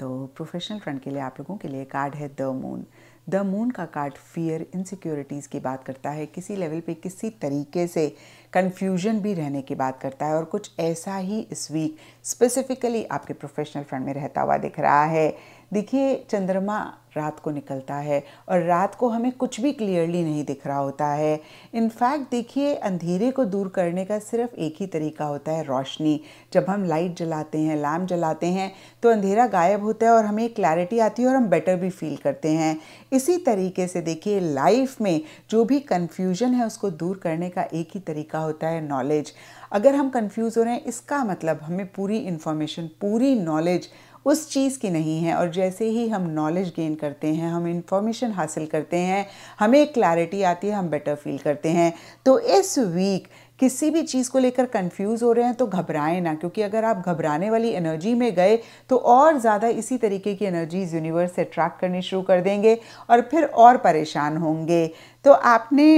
तो प्रोफेशनल फ्रंट के लिए आप लोगों के लिए कार्ड है द मून द मून का कार्ड फियर इनसिक्योरिटीज़ की बात करता है किसी लेवल पे किसी तरीके से कन्फ्यूजन भी रहने की बात करता है और कुछ ऐसा ही इस वीक स्पेसिफिकली आपके प्रोफेशनल फ्रंट में रहता हुआ दिख रहा है देखिए चंद्रमा रात को निकलता है और रात को हमें कुछ भी क्लियरली नहीं दिख रहा होता है इनफैक्ट देखिए अंधेरे को दूर करने का सिर्फ एक ही तरीका होता है रोशनी जब हम लाइट जलाते हैं लैम्प जलाते हैं तो अंधेरा गायब होता है और हमें क्लैरिटी आती है और हम बेटर भी फील करते हैं इसी तरीके से देखिए लाइफ में जो भी कन्फ्यूजन है उसको दूर करने का एक ही तरीका होता है नॉलेज अगर हम कन्फ्यूज़ हो रहे हैं इसका मतलब हमें पूरी इन्फॉर्मेशन पूरी नॉलेज उस चीज़ की नहीं है और जैसे ही हम नॉलेज गेन करते हैं हम इंफॉर्मेशन हासिल करते हैं हमें क्लैरिटी आती है हम बेटर फील करते हैं तो इस वीक किसी भी चीज़ को लेकर कंफ्यूज हो रहे हैं तो घबराएं ना क्योंकि अगर आप घबराने वाली एनर्जी में गए तो और ज़्यादा इसी तरीके की एनर्जीज यूनिवर्स से अट्रैक्ट करनी शुरू कर देंगे और फिर और परेशान होंगे तो आपने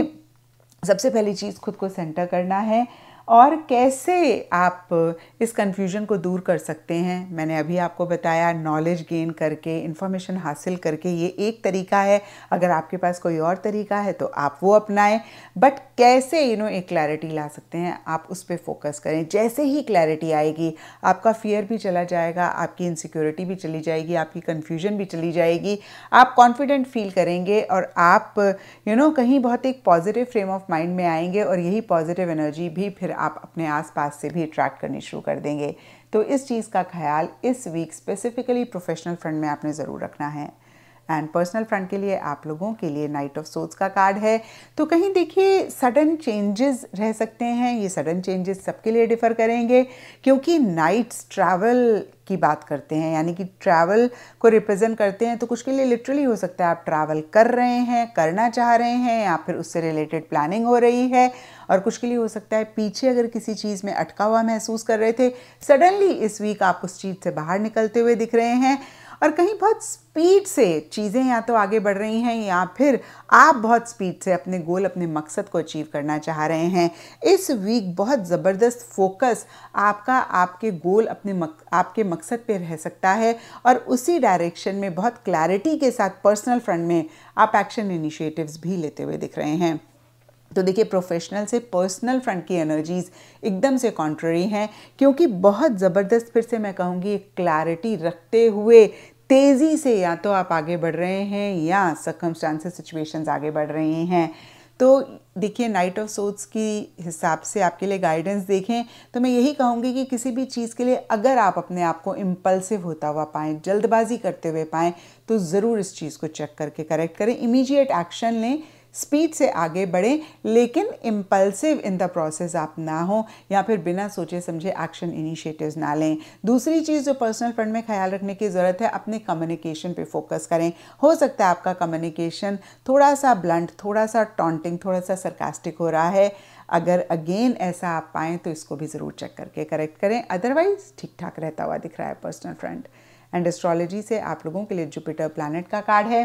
सबसे पहली चीज़ खुद को सेंटर करना है और कैसे आप इस कन्फ्यूजन को दूर कर सकते हैं मैंने अभी आपको बताया नॉलेज गेन करके इन्फॉर्मेशन हासिल करके ये एक तरीका है अगर आपके पास कोई और तरीका है तो आप वो अपनाएं बट कैसे यू नो एक क्लैरिटी ला सकते हैं आप उस पर फोकस करें जैसे ही क्लैरिटी आएगी आपका फियर भी चला जाएगा आपकी इनसिक्योरिटी भी चली जाएगी आपकी कन्फ्यूजन भी चली जाएगी आप कॉन्फिडेंट फील करेंगे और आप यू you नो know, कहीं बहुत एक पॉजिटिव फ्रेम ऑफ माइंड में आएंगे और यही पॉजिटिव एनर्जी भी फिर आप अपने आसपास से भी अट्रैक्ट करनी शुरू कर देंगे तो इस चीज़ का ख्याल इस वीक स्पेसिफिकली प्रोफेशनल फ्रंट में आपने ज़रूर रखना है एंड पर्सनल फ्रंट के लिए आप लोगों के लिए नाइट ऑफ सोच का कार्ड है तो कहीं देखिए सडन चेंजेस रह सकते हैं ये सडन चेंजेस सबके लिए डिफ़र करेंगे क्योंकि नाइट्स ट्रैवल की बात करते हैं यानी कि ट्रैवल को रिप्रेजेंट करते हैं तो कुछ के लिए लिटरली हो सकता है आप ट्रैवल कर रहे हैं करना चाह रहे हैं या फिर उससे रिलेटेड प्लानिंग हो रही है और कुछ के लिए हो सकता है पीछे अगर किसी चीज़ में अटका हुआ महसूस कर रहे थे सडनली इस वीक आप उस चीज़ से बाहर निकलते हुए दिख रहे हैं और कहीं बहुत स्पीड से चीज़ें या तो आगे बढ़ रही हैं या फिर आप बहुत स्पीड से अपने गोल अपने मकसद को अचीव करना चाह रहे हैं इस वीक बहुत ज़बरदस्त फोकस आपका आपके गोल अपने मक, आपके मकसद पे रह सकता है और उसी डायरेक्शन में बहुत क्लैरिटी के साथ पर्सनल फ्रंट में आप एक्शन इनिशिएटिव्स भी लेते हुए दिख रहे हैं तो देखिए प्रोफेशनल से पर्सनल फ्रंट की एनर्जीज़ एकदम से कॉन्ट्ररी हैं क्योंकि बहुत ज़बरदस्त फिर से मैं कहूँगी क्लैरिटी रखते हुए तेज़ी से या तो आप आगे बढ़ रहे हैं या सकमस्टांसेस सिचुएशंस आगे बढ़ रही हैं तो देखिए नाइट ऑफ सोट्स की हिसाब से आपके लिए गाइडेंस देखें तो मैं यही कहूँगी कि किसी भी चीज़ के लिए अगर आप अपने आप को इम्पल्सिव होता हुआ पाएँ जल्दबाजी करते हुए पाएँ तो ज़रूर इस चीज़ को चेक करके करेक्ट करें इमीडिएट एक्शन लें स्पीड से आगे बढ़ें लेकिन इम्पल्सिव इन द प्रोसेस आप ना हो या फिर बिना सोचे समझे एक्शन इनिशिएटिव्स ना लें दूसरी चीज़ जो पर्सनल फ्रंट में ख्याल रखने की ज़रूरत है अपने कम्युनिकेशन पे फोकस करें हो सकता है आपका कम्युनिकेशन थोड़ा सा ब्लंट थोड़ा सा टॉन्टिंग थोड़ा सा सरकास्टिक हो रहा है अगर अगेन ऐसा आप पाएँ तो इसको भी ज़रूर चेक करके करेक्ट करें अदरवाइज़ ठीक ठाक रहता हुआ दिख रहा है पर्सनल फ्रंट एंड एस्ट्रोलॉजी से आप लोगों के लिए जुपिटर प्लानट का कार्ड है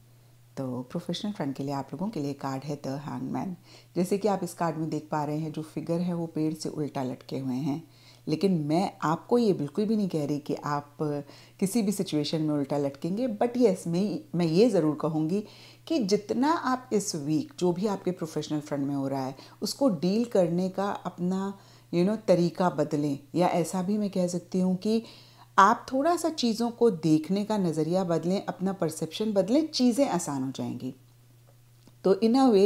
तो प्रोफेशनल फ्रंट के लिए आप लोगों के लिए कार्ड है द हैंगमैन जैसे कि आप इस कार्ड में देख पा रहे हैं जो फिगर है वो पेड़ से उल्टा लटके हुए हैं लेकिन मैं आपको ये बिल्कुल भी नहीं कह रही कि आप किसी भी सिचुएशन में उल्टा लटकेंगे बट येस मैं मैं ये ज़रूर कहूँगी कि जितना आप इस वीक जो भी आपके प्रोफेशनल फ्रंट में हो रहा है उसको डील करने का अपना यू you नो know, तरीका बदलें या ऐसा भी मैं कह सकती हूँ कि आप थोड़ा सा चीज़ों को देखने का नज़रिया बदलें अपना परसेप्शन बदलें चीज़ें आसान हो जाएंगी तो इन अ वे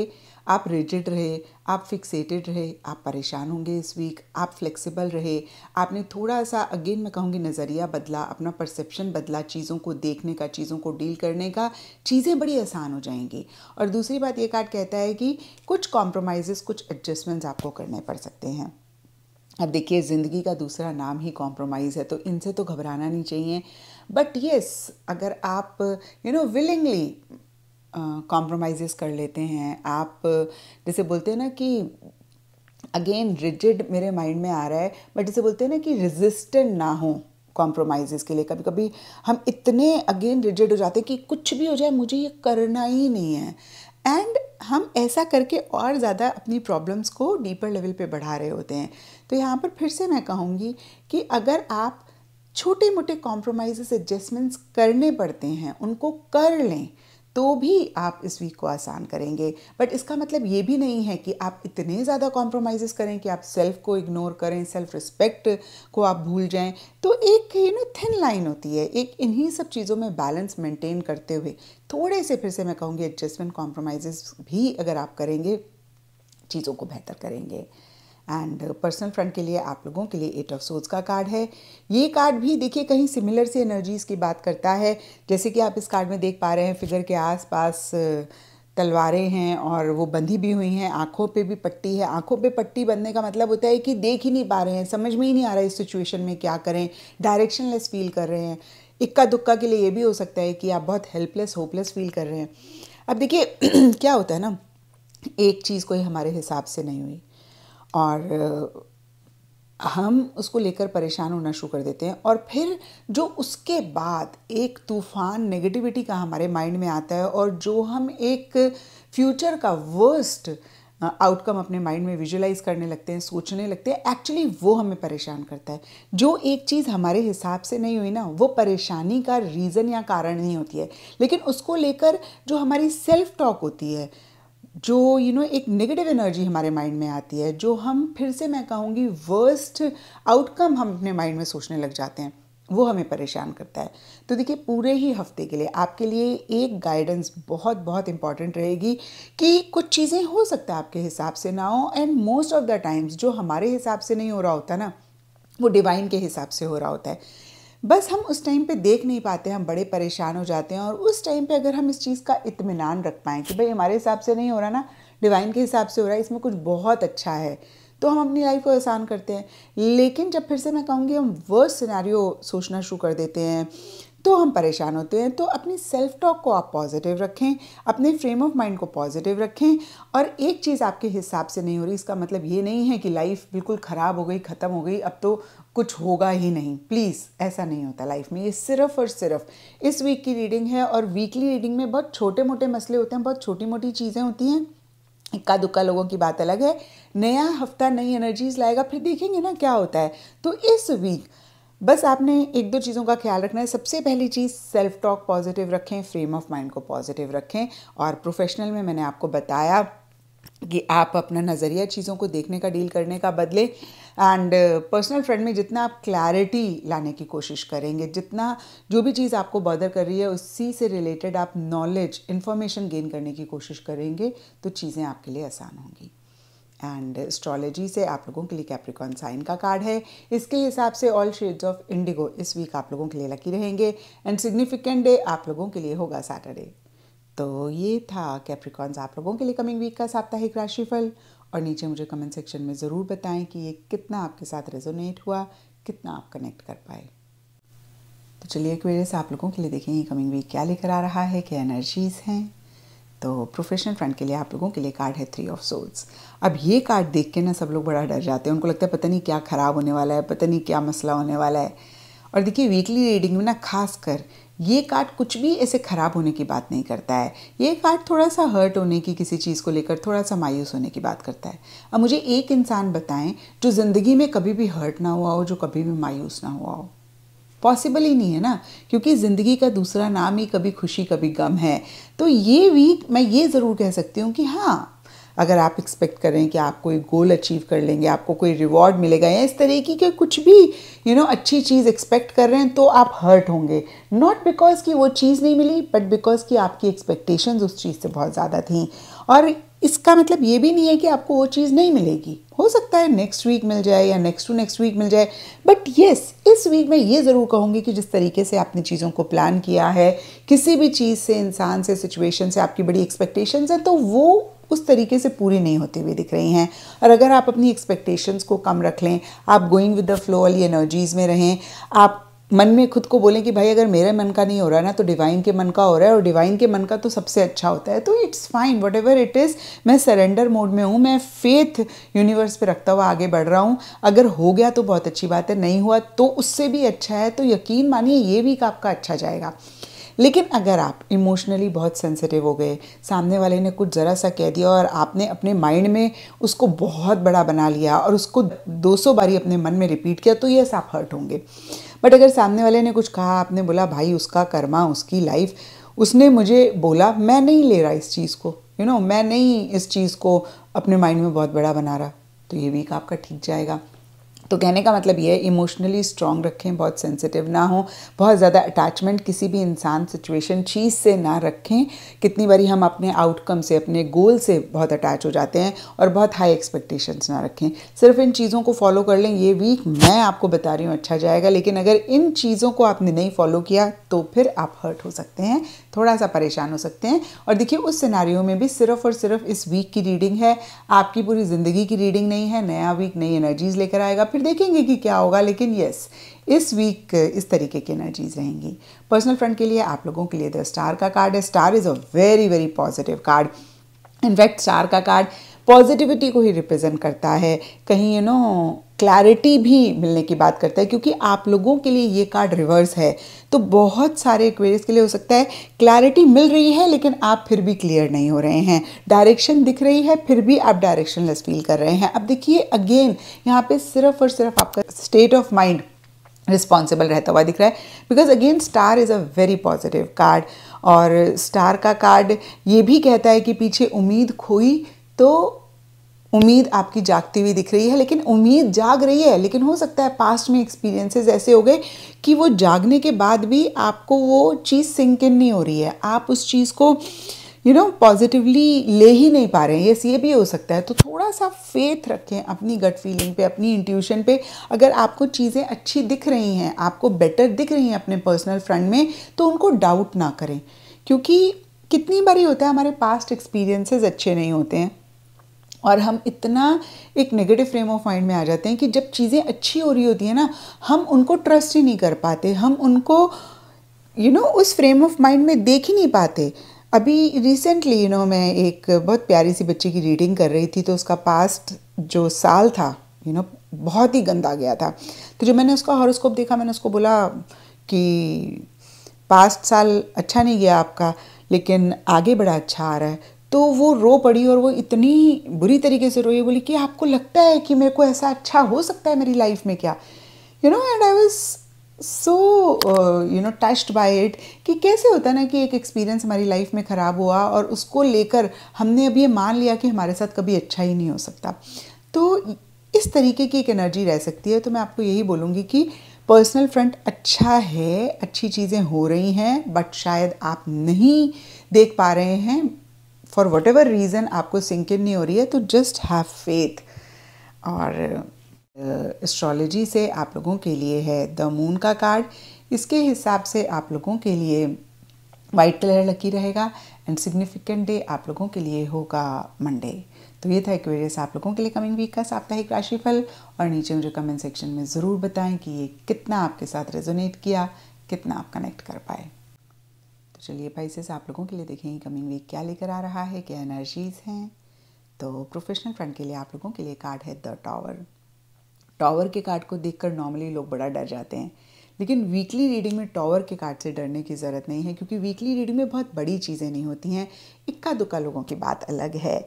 आप रिजिड रहे आप फिक्सेटेड रहे आप परेशान होंगे इस वीक आप फ्लेक्सिबल रहे आपने थोड़ा सा अगेन मैं कहूँगी नज़रिया बदला अपना परसेप्शन बदला चीज़ों को देखने का चीज़ों को डील करने का चीज़ें बड़ी आसान हो जाएंगी और दूसरी बात ये कार्ड कहता है कि कुछ कॉम्प्रोमाइज़ कुछ एडजस्टमेंट्स आपको करने पड़ सकते हैं अब देखिए ज़िंदगी का दूसरा नाम ही कॉम्प्रोमाइज़ है तो इनसे तो घबराना नहीं चाहिए बट येस अगर आप यू नो विलिंगली कॉम्प्रोमाइज़ कर लेते हैं आप जैसे बोलते हैं ना कि अगेन रिजिड मेरे माइंड में आ रहा है बट जैसे बोलते हैं ना कि रिजिस्टेंट ना हो कॉम्प्रोमाइज़ के लिए कभी कभी हम इतने अगेन रिजिड हो जाते हैं कि कुछ भी हो जाए मुझे ये करना ही नहीं है एंड हम ऐसा करके और ज़्यादा अपनी प्रॉब्लम्स को डीपर लेवल पे बढ़ा रहे होते हैं तो यहाँ पर फिर से मैं कहूँगी कि अगर आप छोटे मोटे कॉम्प्रोमाइज़ एडजस्टमेंट्स करने पड़ते हैं उनको कर लें तो भी आप इस वीक को आसान करेंगे बट इसका मतलब ये भी नहीं है कि आप इतने ज़्यादा कॉम्प्रोमाइज़ करें कि आप सेल्फ को इग्नोर करें सेल्फ रिस्पेक्ट को आप भूल जाएं तो एक यू नो थिन लाइन होती है एक इन्हीं सब चीज़ों में बैलेंस मेंटेन करते हुए थोड़े से फिर से मैं कहूँगी एडजस्टमेंट कॉम्प्रोमाइज़ भी अगर आप करेंगे चीज़ों को बेहतर करेंगे एंड पर्सनल फ्रंट के लिए आप लोगों के लिए एट ऑफ सोज का कार्ड है ये कार्ड भी देखिए कहीं सिमिलर सी एनर्जीज़ की बात करता है जैसे कि आप इस कार्ड में देख पा रहे हैं फिगर के आसपास uh, तलवारें हैं और वो बंधी भी हुई हैं आंखों पे भी पट्टी है आंखों पे पट्टी बंधने का मतलब होता है कि देख ही नहीं पा रहे हैं समझ में ही नहीं आ रहा है इस सिचुएशन में क्या करें डायरेक्शनलेस फील कर रहे हैं इक्का दुक्का के लिए ये भी हो सकता है कि आप बहुत हेल्पलेस होपलेस फील कर रहे हैं अब देखिए क्या होता है ना एक चीज़ कोई हमारे हिसाब से नहीं हुई और हम उसको लेकर परेशान होना शुरू कर देते हैं और फिर जो उसके बाद एक तूफान नेगेटिविटी का हमारे माइंड में आता है और जो हम एक फ्यूचर का वर्स्ट आउटकम अपने माइंड में विजुलाइज करने लगते हैं सोचने लगते हैं एक्चुअली वो हमें परेशान करता है जो एक चीज़ हमारे हिसाब से नहीं हुई ना वो परेशानी का रीज़न या कारण नहीं होती है लेकिन उसको लेकर जो हमारी सेल्फ टॉक होती है जो यू you नो know, एक नेगेटिव एनर्जी हमारे माइंड में आती है जो हम फिर से मैं कहूँगी वर्स्ट आउटकम हम अपने माइंड में सोचने लग जाते हैं वो हमें परेशान करता है तो देखिए पूरे ही हफ्ते के लिए आपके लिए एक गाइडेंस बहुत बहुत इंपॉर्टेंट रहेगी कि कुछ चीज़ें हो सकता है आपके हिसाब से ना हो and most of the times जो हमारे हिसाब से नहीं हो रहा होता ना वो डिवाइन के हिसाब से हो रहा होता है बस हम उस टाइम पे देख नहीं पाते हम बड़े परेशान हो जाते हैं और उस टाइम पे अगर हम इस चीज़ का इतमान रख पाएँ कि भाई हमारे हिसाब से नहीं हो रहा ना डिवाइन के हिसाब से हो रहा है इसमें कुछ बहुत अच्छा है तो हम अपनी लाइफ को आसान करते हैं लेकिन जब फिर से मैं कहूँगी हम वर्स्ट सिनारियो सोचना शुरू कर देते हैं तो हम परेशान होते हैं तो अपनी सेल्फ टॉक को आप पॉजिटिव रखें अपने फ्रेम ऑफ माइंड को पॉजिटिव रखें और एक चीज़ आपके हिसाब से नहीं हो रही इसका मतलब ये नहीं है कि लाइफ बिल्कुल ख़राब हो गई ख़त्म हो गई अब तो कुछ होगा ही नहीं प्लीज़ ऐसा नहीं होता लाइफ में ये सिर्फ और सिर्फ इस वीक की रीडिंग है और वीकली रीडिंग में बहुत छोटे मोटे मसले होते हैं बहुत छोटी मोटी चीज़ें होती हैं इक्का दुक्का लोगों की बात अलग है नया हफ्ता नई एनर्जीज लाएगा फिर देखेंगे ना क्या होता है तो इस वीक बस आपने एक दो चीज़ों का ख्याल रखना है सबसे पहली चीज़ सेल्फ टॉक पॉजिटिव रखें फ्रेम ऑफ माइंड को पॉजिटिव रखें और प्रोफेशनल में मैंने आपको बताया कि आप अपना नज़रिया चीज़ों को देखने का डील करने का बदले एंड पर्सनल फ्रेंड में जितना आप क्लैरिटी लाने की कोशिश करेंगे जितना जो भी चीज़ आपको बॉदर कर रही है उसी से रिलेटेड आप नॉलेज इन्फॉर्मेशन गेन करने की कोशिश करेंगे तो चीज़ें आपके लिए आसान होंगी एंड एस्ट्रोलॉजी से आप लोगों के लिए कैप्रिकॉन साइन का कार्ड है इसके हिसाब से ऑल शेड्स ऑफ इंडिगो इस वीक आप लोगों के लिए लकी रहेंगे एंड सिग्निफिकेंट डे आप लोगों के लिए होगा सैटरडे तो ये था कैप्रिकॉन्स आप लोगों के लिए कमिंग वीक का साप्ताहिक राशिफल और नीचे मुझे कमेंट सेक्शन में ज़रूर बताएं कि ये कितना आपके साथ रेजोनेट हुआ कितना आप कनेक्ट कर पाए तो चलिए एक आप लोगों के लिए देखें ये कमिंग वीक क्या लेकर आ रहा है क्या एनर्जीज़ हैं तो प्रोफेशनल फ्रेंड के लिए आप लोगों के लिए कार्ड है थ्री ऑफ सोल्स अब ये कार्ड देख के ना सब लोग बड़ा डर जाते हैं उनको लगता है पता नहीं क्या ख़राब होने वाला है पता नहीं क्या मसला होने वाला है और देखिए वीकली रीडिंग में ना खास कर ये कार्ड कुछ भी ऐसे ख़राब होने की बात नहीं करता है ये कार्ड थोड़ा सा हर्ट होने की किसी चीज़ को लेकर थोड़ा सा मायूस होने की बात करता है अब मुझे एक इंसान बताएं जो ज़िंदगी में कभी भी हर्ट ना हुआ हो जो कभी भी मायूस ना हुआ हो पॉसिबल ही नहीं है ना क्योंकि ज़िंदगी का दूसरा नाम ही कभी खुशी कभी गम है तो ये वीक मैं ये ज़रूर कह सकती हूँ कि हाँ अगर आप एक्सपेक्ट करें कि आप कोई गोल अचीव कर लेंगे आपको कोई रिवॉर्ड मिलेगा या इस तरीके के कुछ भी यू you नो know, अच्छी चीज़ एक्सपेक्ट कर रहे हैं तो आप हर्ट होंगे नॉट बिकॉज कि वो चीज़ नहीं मिली बट बिकॉज कि आपकी एक्सपेक्टेशंस उस चीज़ से बहुत ज़्यादा थी और इसका मतलब ये भी नहीं है कि आपको वो चीज़ नहीं मिलेगी हो सकता है नेक्स्ट वीक मिल जाए या नेक्स्ट टू नेक्स्ट वीक मिल जाए बट येस इस वीक में ये ज़रूर कहूँगी कि जिस तरीके से आपने चीज़ों को प्लान किया है किसी भी चीज़ से इंसान से सिचुएशन से आपकी बड़ी एक्सपेक्टेशंस हैं तो वो उस तरीके से पूरी नहीं होती हुई दिख रही हैं और अगर आप अपनी एक्सपेक्टेशंस को कम रख लें आप गोइंग विद द फ्लो वाली एनर्जीज़ में रहें आप मन में खुद को बोलें कि भाई अगर मेरे मन का नहीं हो रहा ना तो डिवाइन के मन का हो रहा है और डिवाइन के मन का तो सबसे अच्छा होता है तो it's fine whatever it is मैं सरेंडर मोड में हूँ मैं फेथ यूनिवर्स पे रखता हुआ आगे बढ़ रहा हूँ अगर हो गया तो बहुत अच्छी बात है नहीं हुआ तो उससे भी अच्छा है तो यकीन मानिए ये वीक आपका अच्छा जाएगा लेकिन अगर आप इमोशनली बहुत सेंसिटिव हो गए सामने वाले ने कुछ ज़रा सा कह दिया और आपने अपने माइंड में उसको बहुत बड़ा बना लिया और उसको 200 बारी अपने मन में रिपीट किया तो यस आप हर्ट होंगे बट अगर सामने वाले ने कुछ कहा आपने बोला भाई उसका कर्मा उसकी लाइफ उसने मुझे बोला मैं नहीं ले रहा इस चीज़ को यू you नो know, मैं नहीं इस चीज़ को अपने माइंड में बहुत बड़ा बना रहा तो ये वीक आपका ठीक जाएगा तो कहने का मतलब ये है इमोशनली स्ट्रांग रखें बहुत सेंसिटिव ना हो बहुत ज़्यादा अटैचमेंट किसी भी इंसान सिचुएशन चीज़ से ना रखें कितनी बारी हम अपने आउटकम से अपने गोल से बहुत अटैच हो जाते हैं और बहुत हाई एक्सपेक्टेशंस ना रखें सिर्फ इन चीज़ों को फॉलो कर लें ये वीक मैं आपको बता रही हूँ अच्छा जाएगा लेकिन अगर इन चीज़ों को आपने नहीं फॉलो किया तो फिर आप हर्ट हो सकते हैं थोड़ा सा परेशान हो सकते हैं और देखिए उस सिनारियों में भी सिर्फ और सिर्फ इस वीक की रीडिंग है आपकी पूरी ज़िंदगी की रीडिंग नहीं है नया वीक नई एनर्जीज़ लेकर आएगा फिर देखेंगे कि क्या होगा लेकिन यस इस वीक इस तरीके की एनर्जीज रहेंगी पर्सनल फ्रेंड के लिए आप लोगों के लिए द स्टार का कार्ड है star is a very very positive card in fact star का कार्ड पॉजिटिविटी को ही रिप्रेजेंट करता है कहीं यू नो क्लैरिटी भी मिलने की बात करता है क्योंकि आप लोगों के लिए ये कार्ड रिवर्स है तो बहुत सारे क्वेरीज के लिए हो सकता है क्लैरिटी मिल रही है लेकिन आप फिर भी क्लियर नहीं हो रहे हैं डायरेक्शन दिख रही है फिर भी आप डायरेक्शनलेस फील कर रहे हैं अब देखिए अगेन यहाँ पे सिर्फ और सिर्फ आपका स्टेट ऑफ माइंड रिस्पॉन्सिबल रहता हुआ दिख रहा है because again star is a very positive card और स्टार का कार्ड ये भी कहता है कि पीछे उम्मीद खोई तो उम्मीद आपकी जागती हुई दिख रही है लेकिन उम्मीद जाग रही है लेकिन हो सकता है पास्ट में एक्सपीरियंसेस ऐसे हो गए कि वो जागने के बाद भी आपको वो चीज़ सिंक इन नहीं हो रही है आप उस चीज़ को यू नो पॉजिटिवली ले ही नहीं पा रहे हैं यस ये भी हो सकता है तो थोड़ा सा फेथ रखें अपनी गट फीलिंग पे अपनी इंट्यूशन पे अगर आपको चीज़ें अच्छी दिख रही हैं आपको बेटर दिख रही हैं अपने पर्सनल फ्रंट में तो उनको डाउट ना करें क्योंकि कितनी बारी होता है हमारे पास्ट एक्सपीरियंसेस अच्छे नहीं होते हैं और हम इतना एक नेगेटिव फ्रेम ऑफ माइंड में आ जाते हैं कि जब चीज़ें अच्छी हो रही होती हैं ना हम उनको ट्रस्ट ही नहीं कर पाते हम उनको यू you नो know, उस फ्रेम ऑफ माइंड में देख ही नहीं पाते अभी रिसेंटली यू नो मैं एक बहुत प्यारी सी बच्ची की रीडिंग कर रही थी तो उसका पास्ट जो साल था यू you नो know, बहुत ही गंदा गया था तो जब मैंने उसका हॉरोस्कोप देखा मैंने उसको बोला कि पास्ट साल अच्छा नहीं गया आपका लेकिन आगे बड़ा अच्छा आ रहा है तो वो रो पड़ी और वो इतनी बुरी तरीके से रोई बोली कि आपको लगता है कि मेरे को ऐसा अच्छा हो सकता है मेरी लाइफ में क्या you know and I was so you know tossed by it कि कैसे होता है ना कि एक एक्सपीरियंस हमारी लाइफ में ख़राब हुआ और उसको लेकर हमने अब ये मान लिया कि हमारे साथ कभी अच्छा ही नहीं हो सकता तो इस तरीके की एक एनर्जी रह सकती है तो मैं आपको यही बोलूँगी कि पर्सनल फ्रंट अच्छा है अच्छी चीज़ें हो रही हैं बट शायद आप नहीं देख पा रहे हैं फॉर वट एवर रीज़न आपको सिंकिन नहीं हो रही है तो जस्ट हैव फेथ और एस्ट्रोलॉजी uh, से आप लोगों के लिए है द मून का कार्ड इसके हिसाब से आप लोगों के लिए वाइट कलर लकी रहेगा एंड सिग्निफिकेंट डे आप लोगों के लिए होगा मंडे तो ये था एक्वेरियस आप लोगों के लिए कमिंग वीक का साप्ताहिक राशिफल और नीचे मुझे कमेंट सेक्शन में ज़रूर बताएं कि ये कितना आपके साथ रेजोनेट किया कितना आप कनेक्ट कर पाए चलिए पाइसेस आप लोगों के लिए देखेंगे कमिंग वीक क्या लेकर आ रहा है क्या एनर्जीज हैं तो प्रोफेशनल फ्रंट के लिए आप लोगों के लिए कार्ड है द टावर टावर के कार्ड को देखकर नॉर्मली लोग बड़ा डर जाते हैं लेकिन वीकली रीडिंग में टावर के कार्ड से डरने की ज़रूरत नहीं है क्योंकि वीकली रीडिंग में बहुत बड़ी चीज़ें नहीं होती हैं इक्का दुक्का लोगों की बात अलग है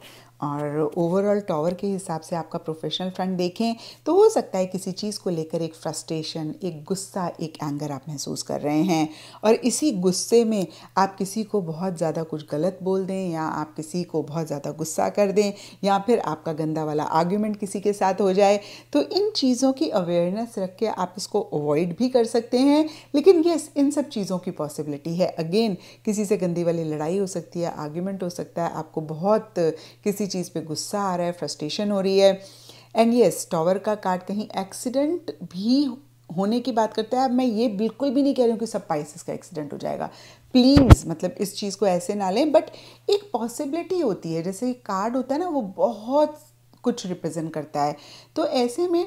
और ओवरऑल टावर के हिसाब से आपका प्रोफेशनल फ्रंट देखें तो हो सकता है किसी चीज़ को लेकर एक फ्रस्ट्रेशन एक गुस्सा एक एंगर आप महसूस कर रहे हैं और इसी गुस्से में आप किसी को बहुत ज़्यादा कुछ गलत बोल दें या आप किसी को बहुत ज़्यादा गुस्सा कर दें या फिर आपका गंदा वाला आर्ग्यूमेंट किसी के साथ हो जाए तो इन चीज़ों की अवेयरनेस रख के आप इसको अवॉइड भी कर सकते हैं लेकिन ये इन सब चीज़ों की पॉसिबिलिटी है अगेन किसी से गंदी वाली लड़ाई हो सकती है आर्ग्यूमेंट हो सकता है आपको बहुत किसी चीज़ पे गुस्सा आ रहा है फ्रस्ट्रेशन हो रही है एंड यस टॉवर का कार्ड कहीं एक्सीडेंट भी होने की बात करते हैं अब मैं ये बिल्कुल भी नहीं कह रही हूँ कि सब पाइसिस का एक्सीडेंट हो जाएगा प्लीज़ मतलब इस चीज़ को ऐसे ना लें बट एक पॉसिबिलिटी होती है जैसे कार्ड होता है ना वो बहुत कुछ रिप्रेजेंट करता है तो ऐसे में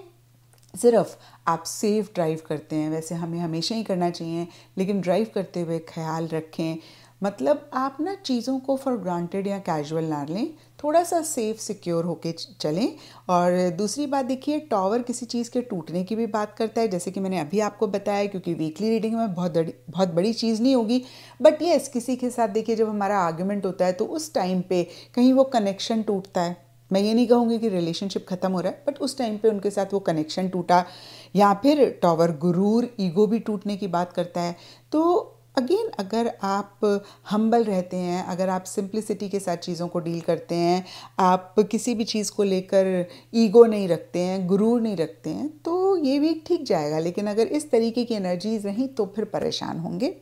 सिर्फ आप सेफ ड्राइव करते हैं वैसे हमें हमेशा ही करना चाहिए लेकिन ड्राइव करते हुए ख्याल रखें मतलब आप ना चीज़ों को फॉर ग्रांटेड या कैजुअल ना लें थोड़ा सा सेफ सिक्योर होके चलें और दूसरी बात देखिए टॉवर किसी चीज़ के टूटने की भी बात करता है जैसे कि मैंने अभी आपको बताया क्योंकि वीकली रीडिंग में बहुत बड़ी बहुत बड़ी चीज़ नहीं होगी बट येस किसी के साथ देखिए जब हमारा आर्ग्यूमेंट होता है तो उस टाइम पे कहीं वो कनेक्शन टूटता है मैं ये नहीं कहूँगी कि रिलेशनशिप ख़त्म हो रहा है बट उस टाइम पे उनके साथ वो कनेक्शन टूटा या फिर टॉवर गुरूर ईगो भी टूटने की बात करता है तो अगेन अगर आप हम्बल रहते हैं अगर आप सिंप्लिसिटी के साथ चीज़ों को डील करते हैं आप किसी भी चीज़ को लेकर ईगो नहीं रखते हैं गुरूर नहीं रखते हैं तो ये भी ठीक जाएगा लेकिन अगर इस तरीके की एनर्जीज रहीं तो फिर परेशान होंगे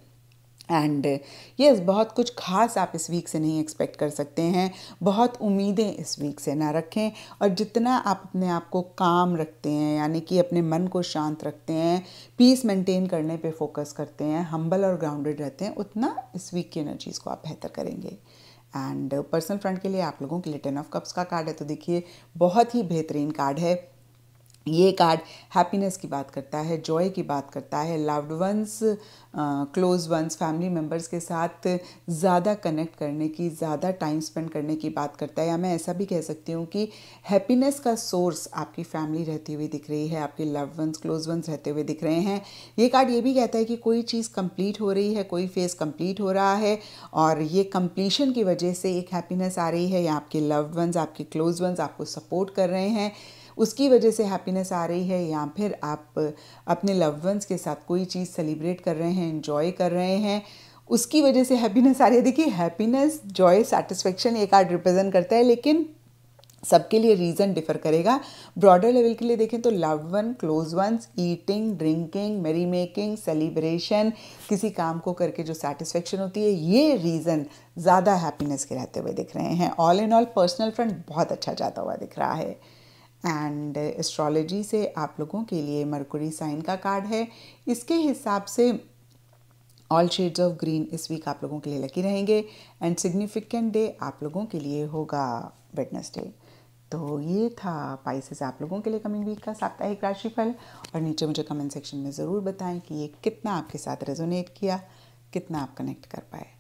एंड यस uh, yes, बहुत कुछ खास आप इस वीक से नहीं एक्सपेक्ट कर सकते हैं बहुत उम्मीदें इस वीक से ना रखें और जितना आप अपने आप को काम रखते हैं यानी कि अपने मन को शांत रखते हैं पीस मेंटेन करने पे फोकस करते हैं हम्बल और ग्राउंडेड रहते हैं उतना इस वीक की एनर्जीज़ को आप बेहतर करेंगे एंड पर्सनल फ्रंट के लिए आप लोगों के लिए टेन ऑफ कप्स का कार्ड है तो देखिए बहुत ही बेहतरीन कार्ड है ये कार्ड हैप्पीनेस की बात करता है जॉय की बात करता है loved ones close ones family members के साथ ज़्यादा कनेक्ट करने की ज़्यादा टाइम स्पेंड करने की बात करता है या मैं ऐसा भी कह सकती हूँ कि हैप्पीनेस का सोर्स आपकी फैमिली रहती हुई दिख रही है आपके लव्ड वंस क्लोज वंस रहते हुए दिख रहे हैं ये कार्ड ये भी कहता है कि कोई चीज़ कंप्लीट हो रही है कोई फेज़ कंप्लीट हो रहा है और ये कंप्लीशन की वजह से एक हैप्पीनेस आ रही है या आपके लव्ड वंस आपके क्लोज वंस आपको सपोर्ट कर रहे हैं उसकी वजह से हैप्पीनेस आ रही है या फिर आप अपने लव वंस के साथ कोई चीज़ सेलिब्रेट कर रहे हैं इन्जॉय कर रहे हैं उसकी वजह से हैप्पीनेस आ रही है देखिए हैप्पीनेस जॉय सेटिस्फेक्शन एक आर्ट रिप्रेजेंट करता है लेकिन सबके लिए रीज़न डिफर करेगा ब्रॉडर लेवल के लिए देखें तो love one close ones eating drinking merry making celebration किसी काम को करके जो सेटिस्फेक्शन होती है ये रीज़न ज़्यादा हैप्पीनेस के रहते हुए दिख रहे हैं all in all personal front बहुत अच्छा जाता हुआ दिख रहा है एंड एस्ट्रोलॉजी से आप लोगों के लिए मरकुरी साइन का कार्ड है इसके हिसाब से ऑल शेड्स ऑफ ग्रीन इस वीक आप लोगों के लिए लकी रहेंगे एंड सिग्निफिकेंट डे आप लोगों के लिए होगा वेडनेसडे तो ये था पाइसेस आप लोगों के लिए कमिंग वीक का साप्ताहिक राशिफल और नीचे मुझे कमेंट सेक्शन में ज़रूर बताएं कि ये कितना आपके साथ रेजोनेट किया कितना आप कनेक्ट कर पाए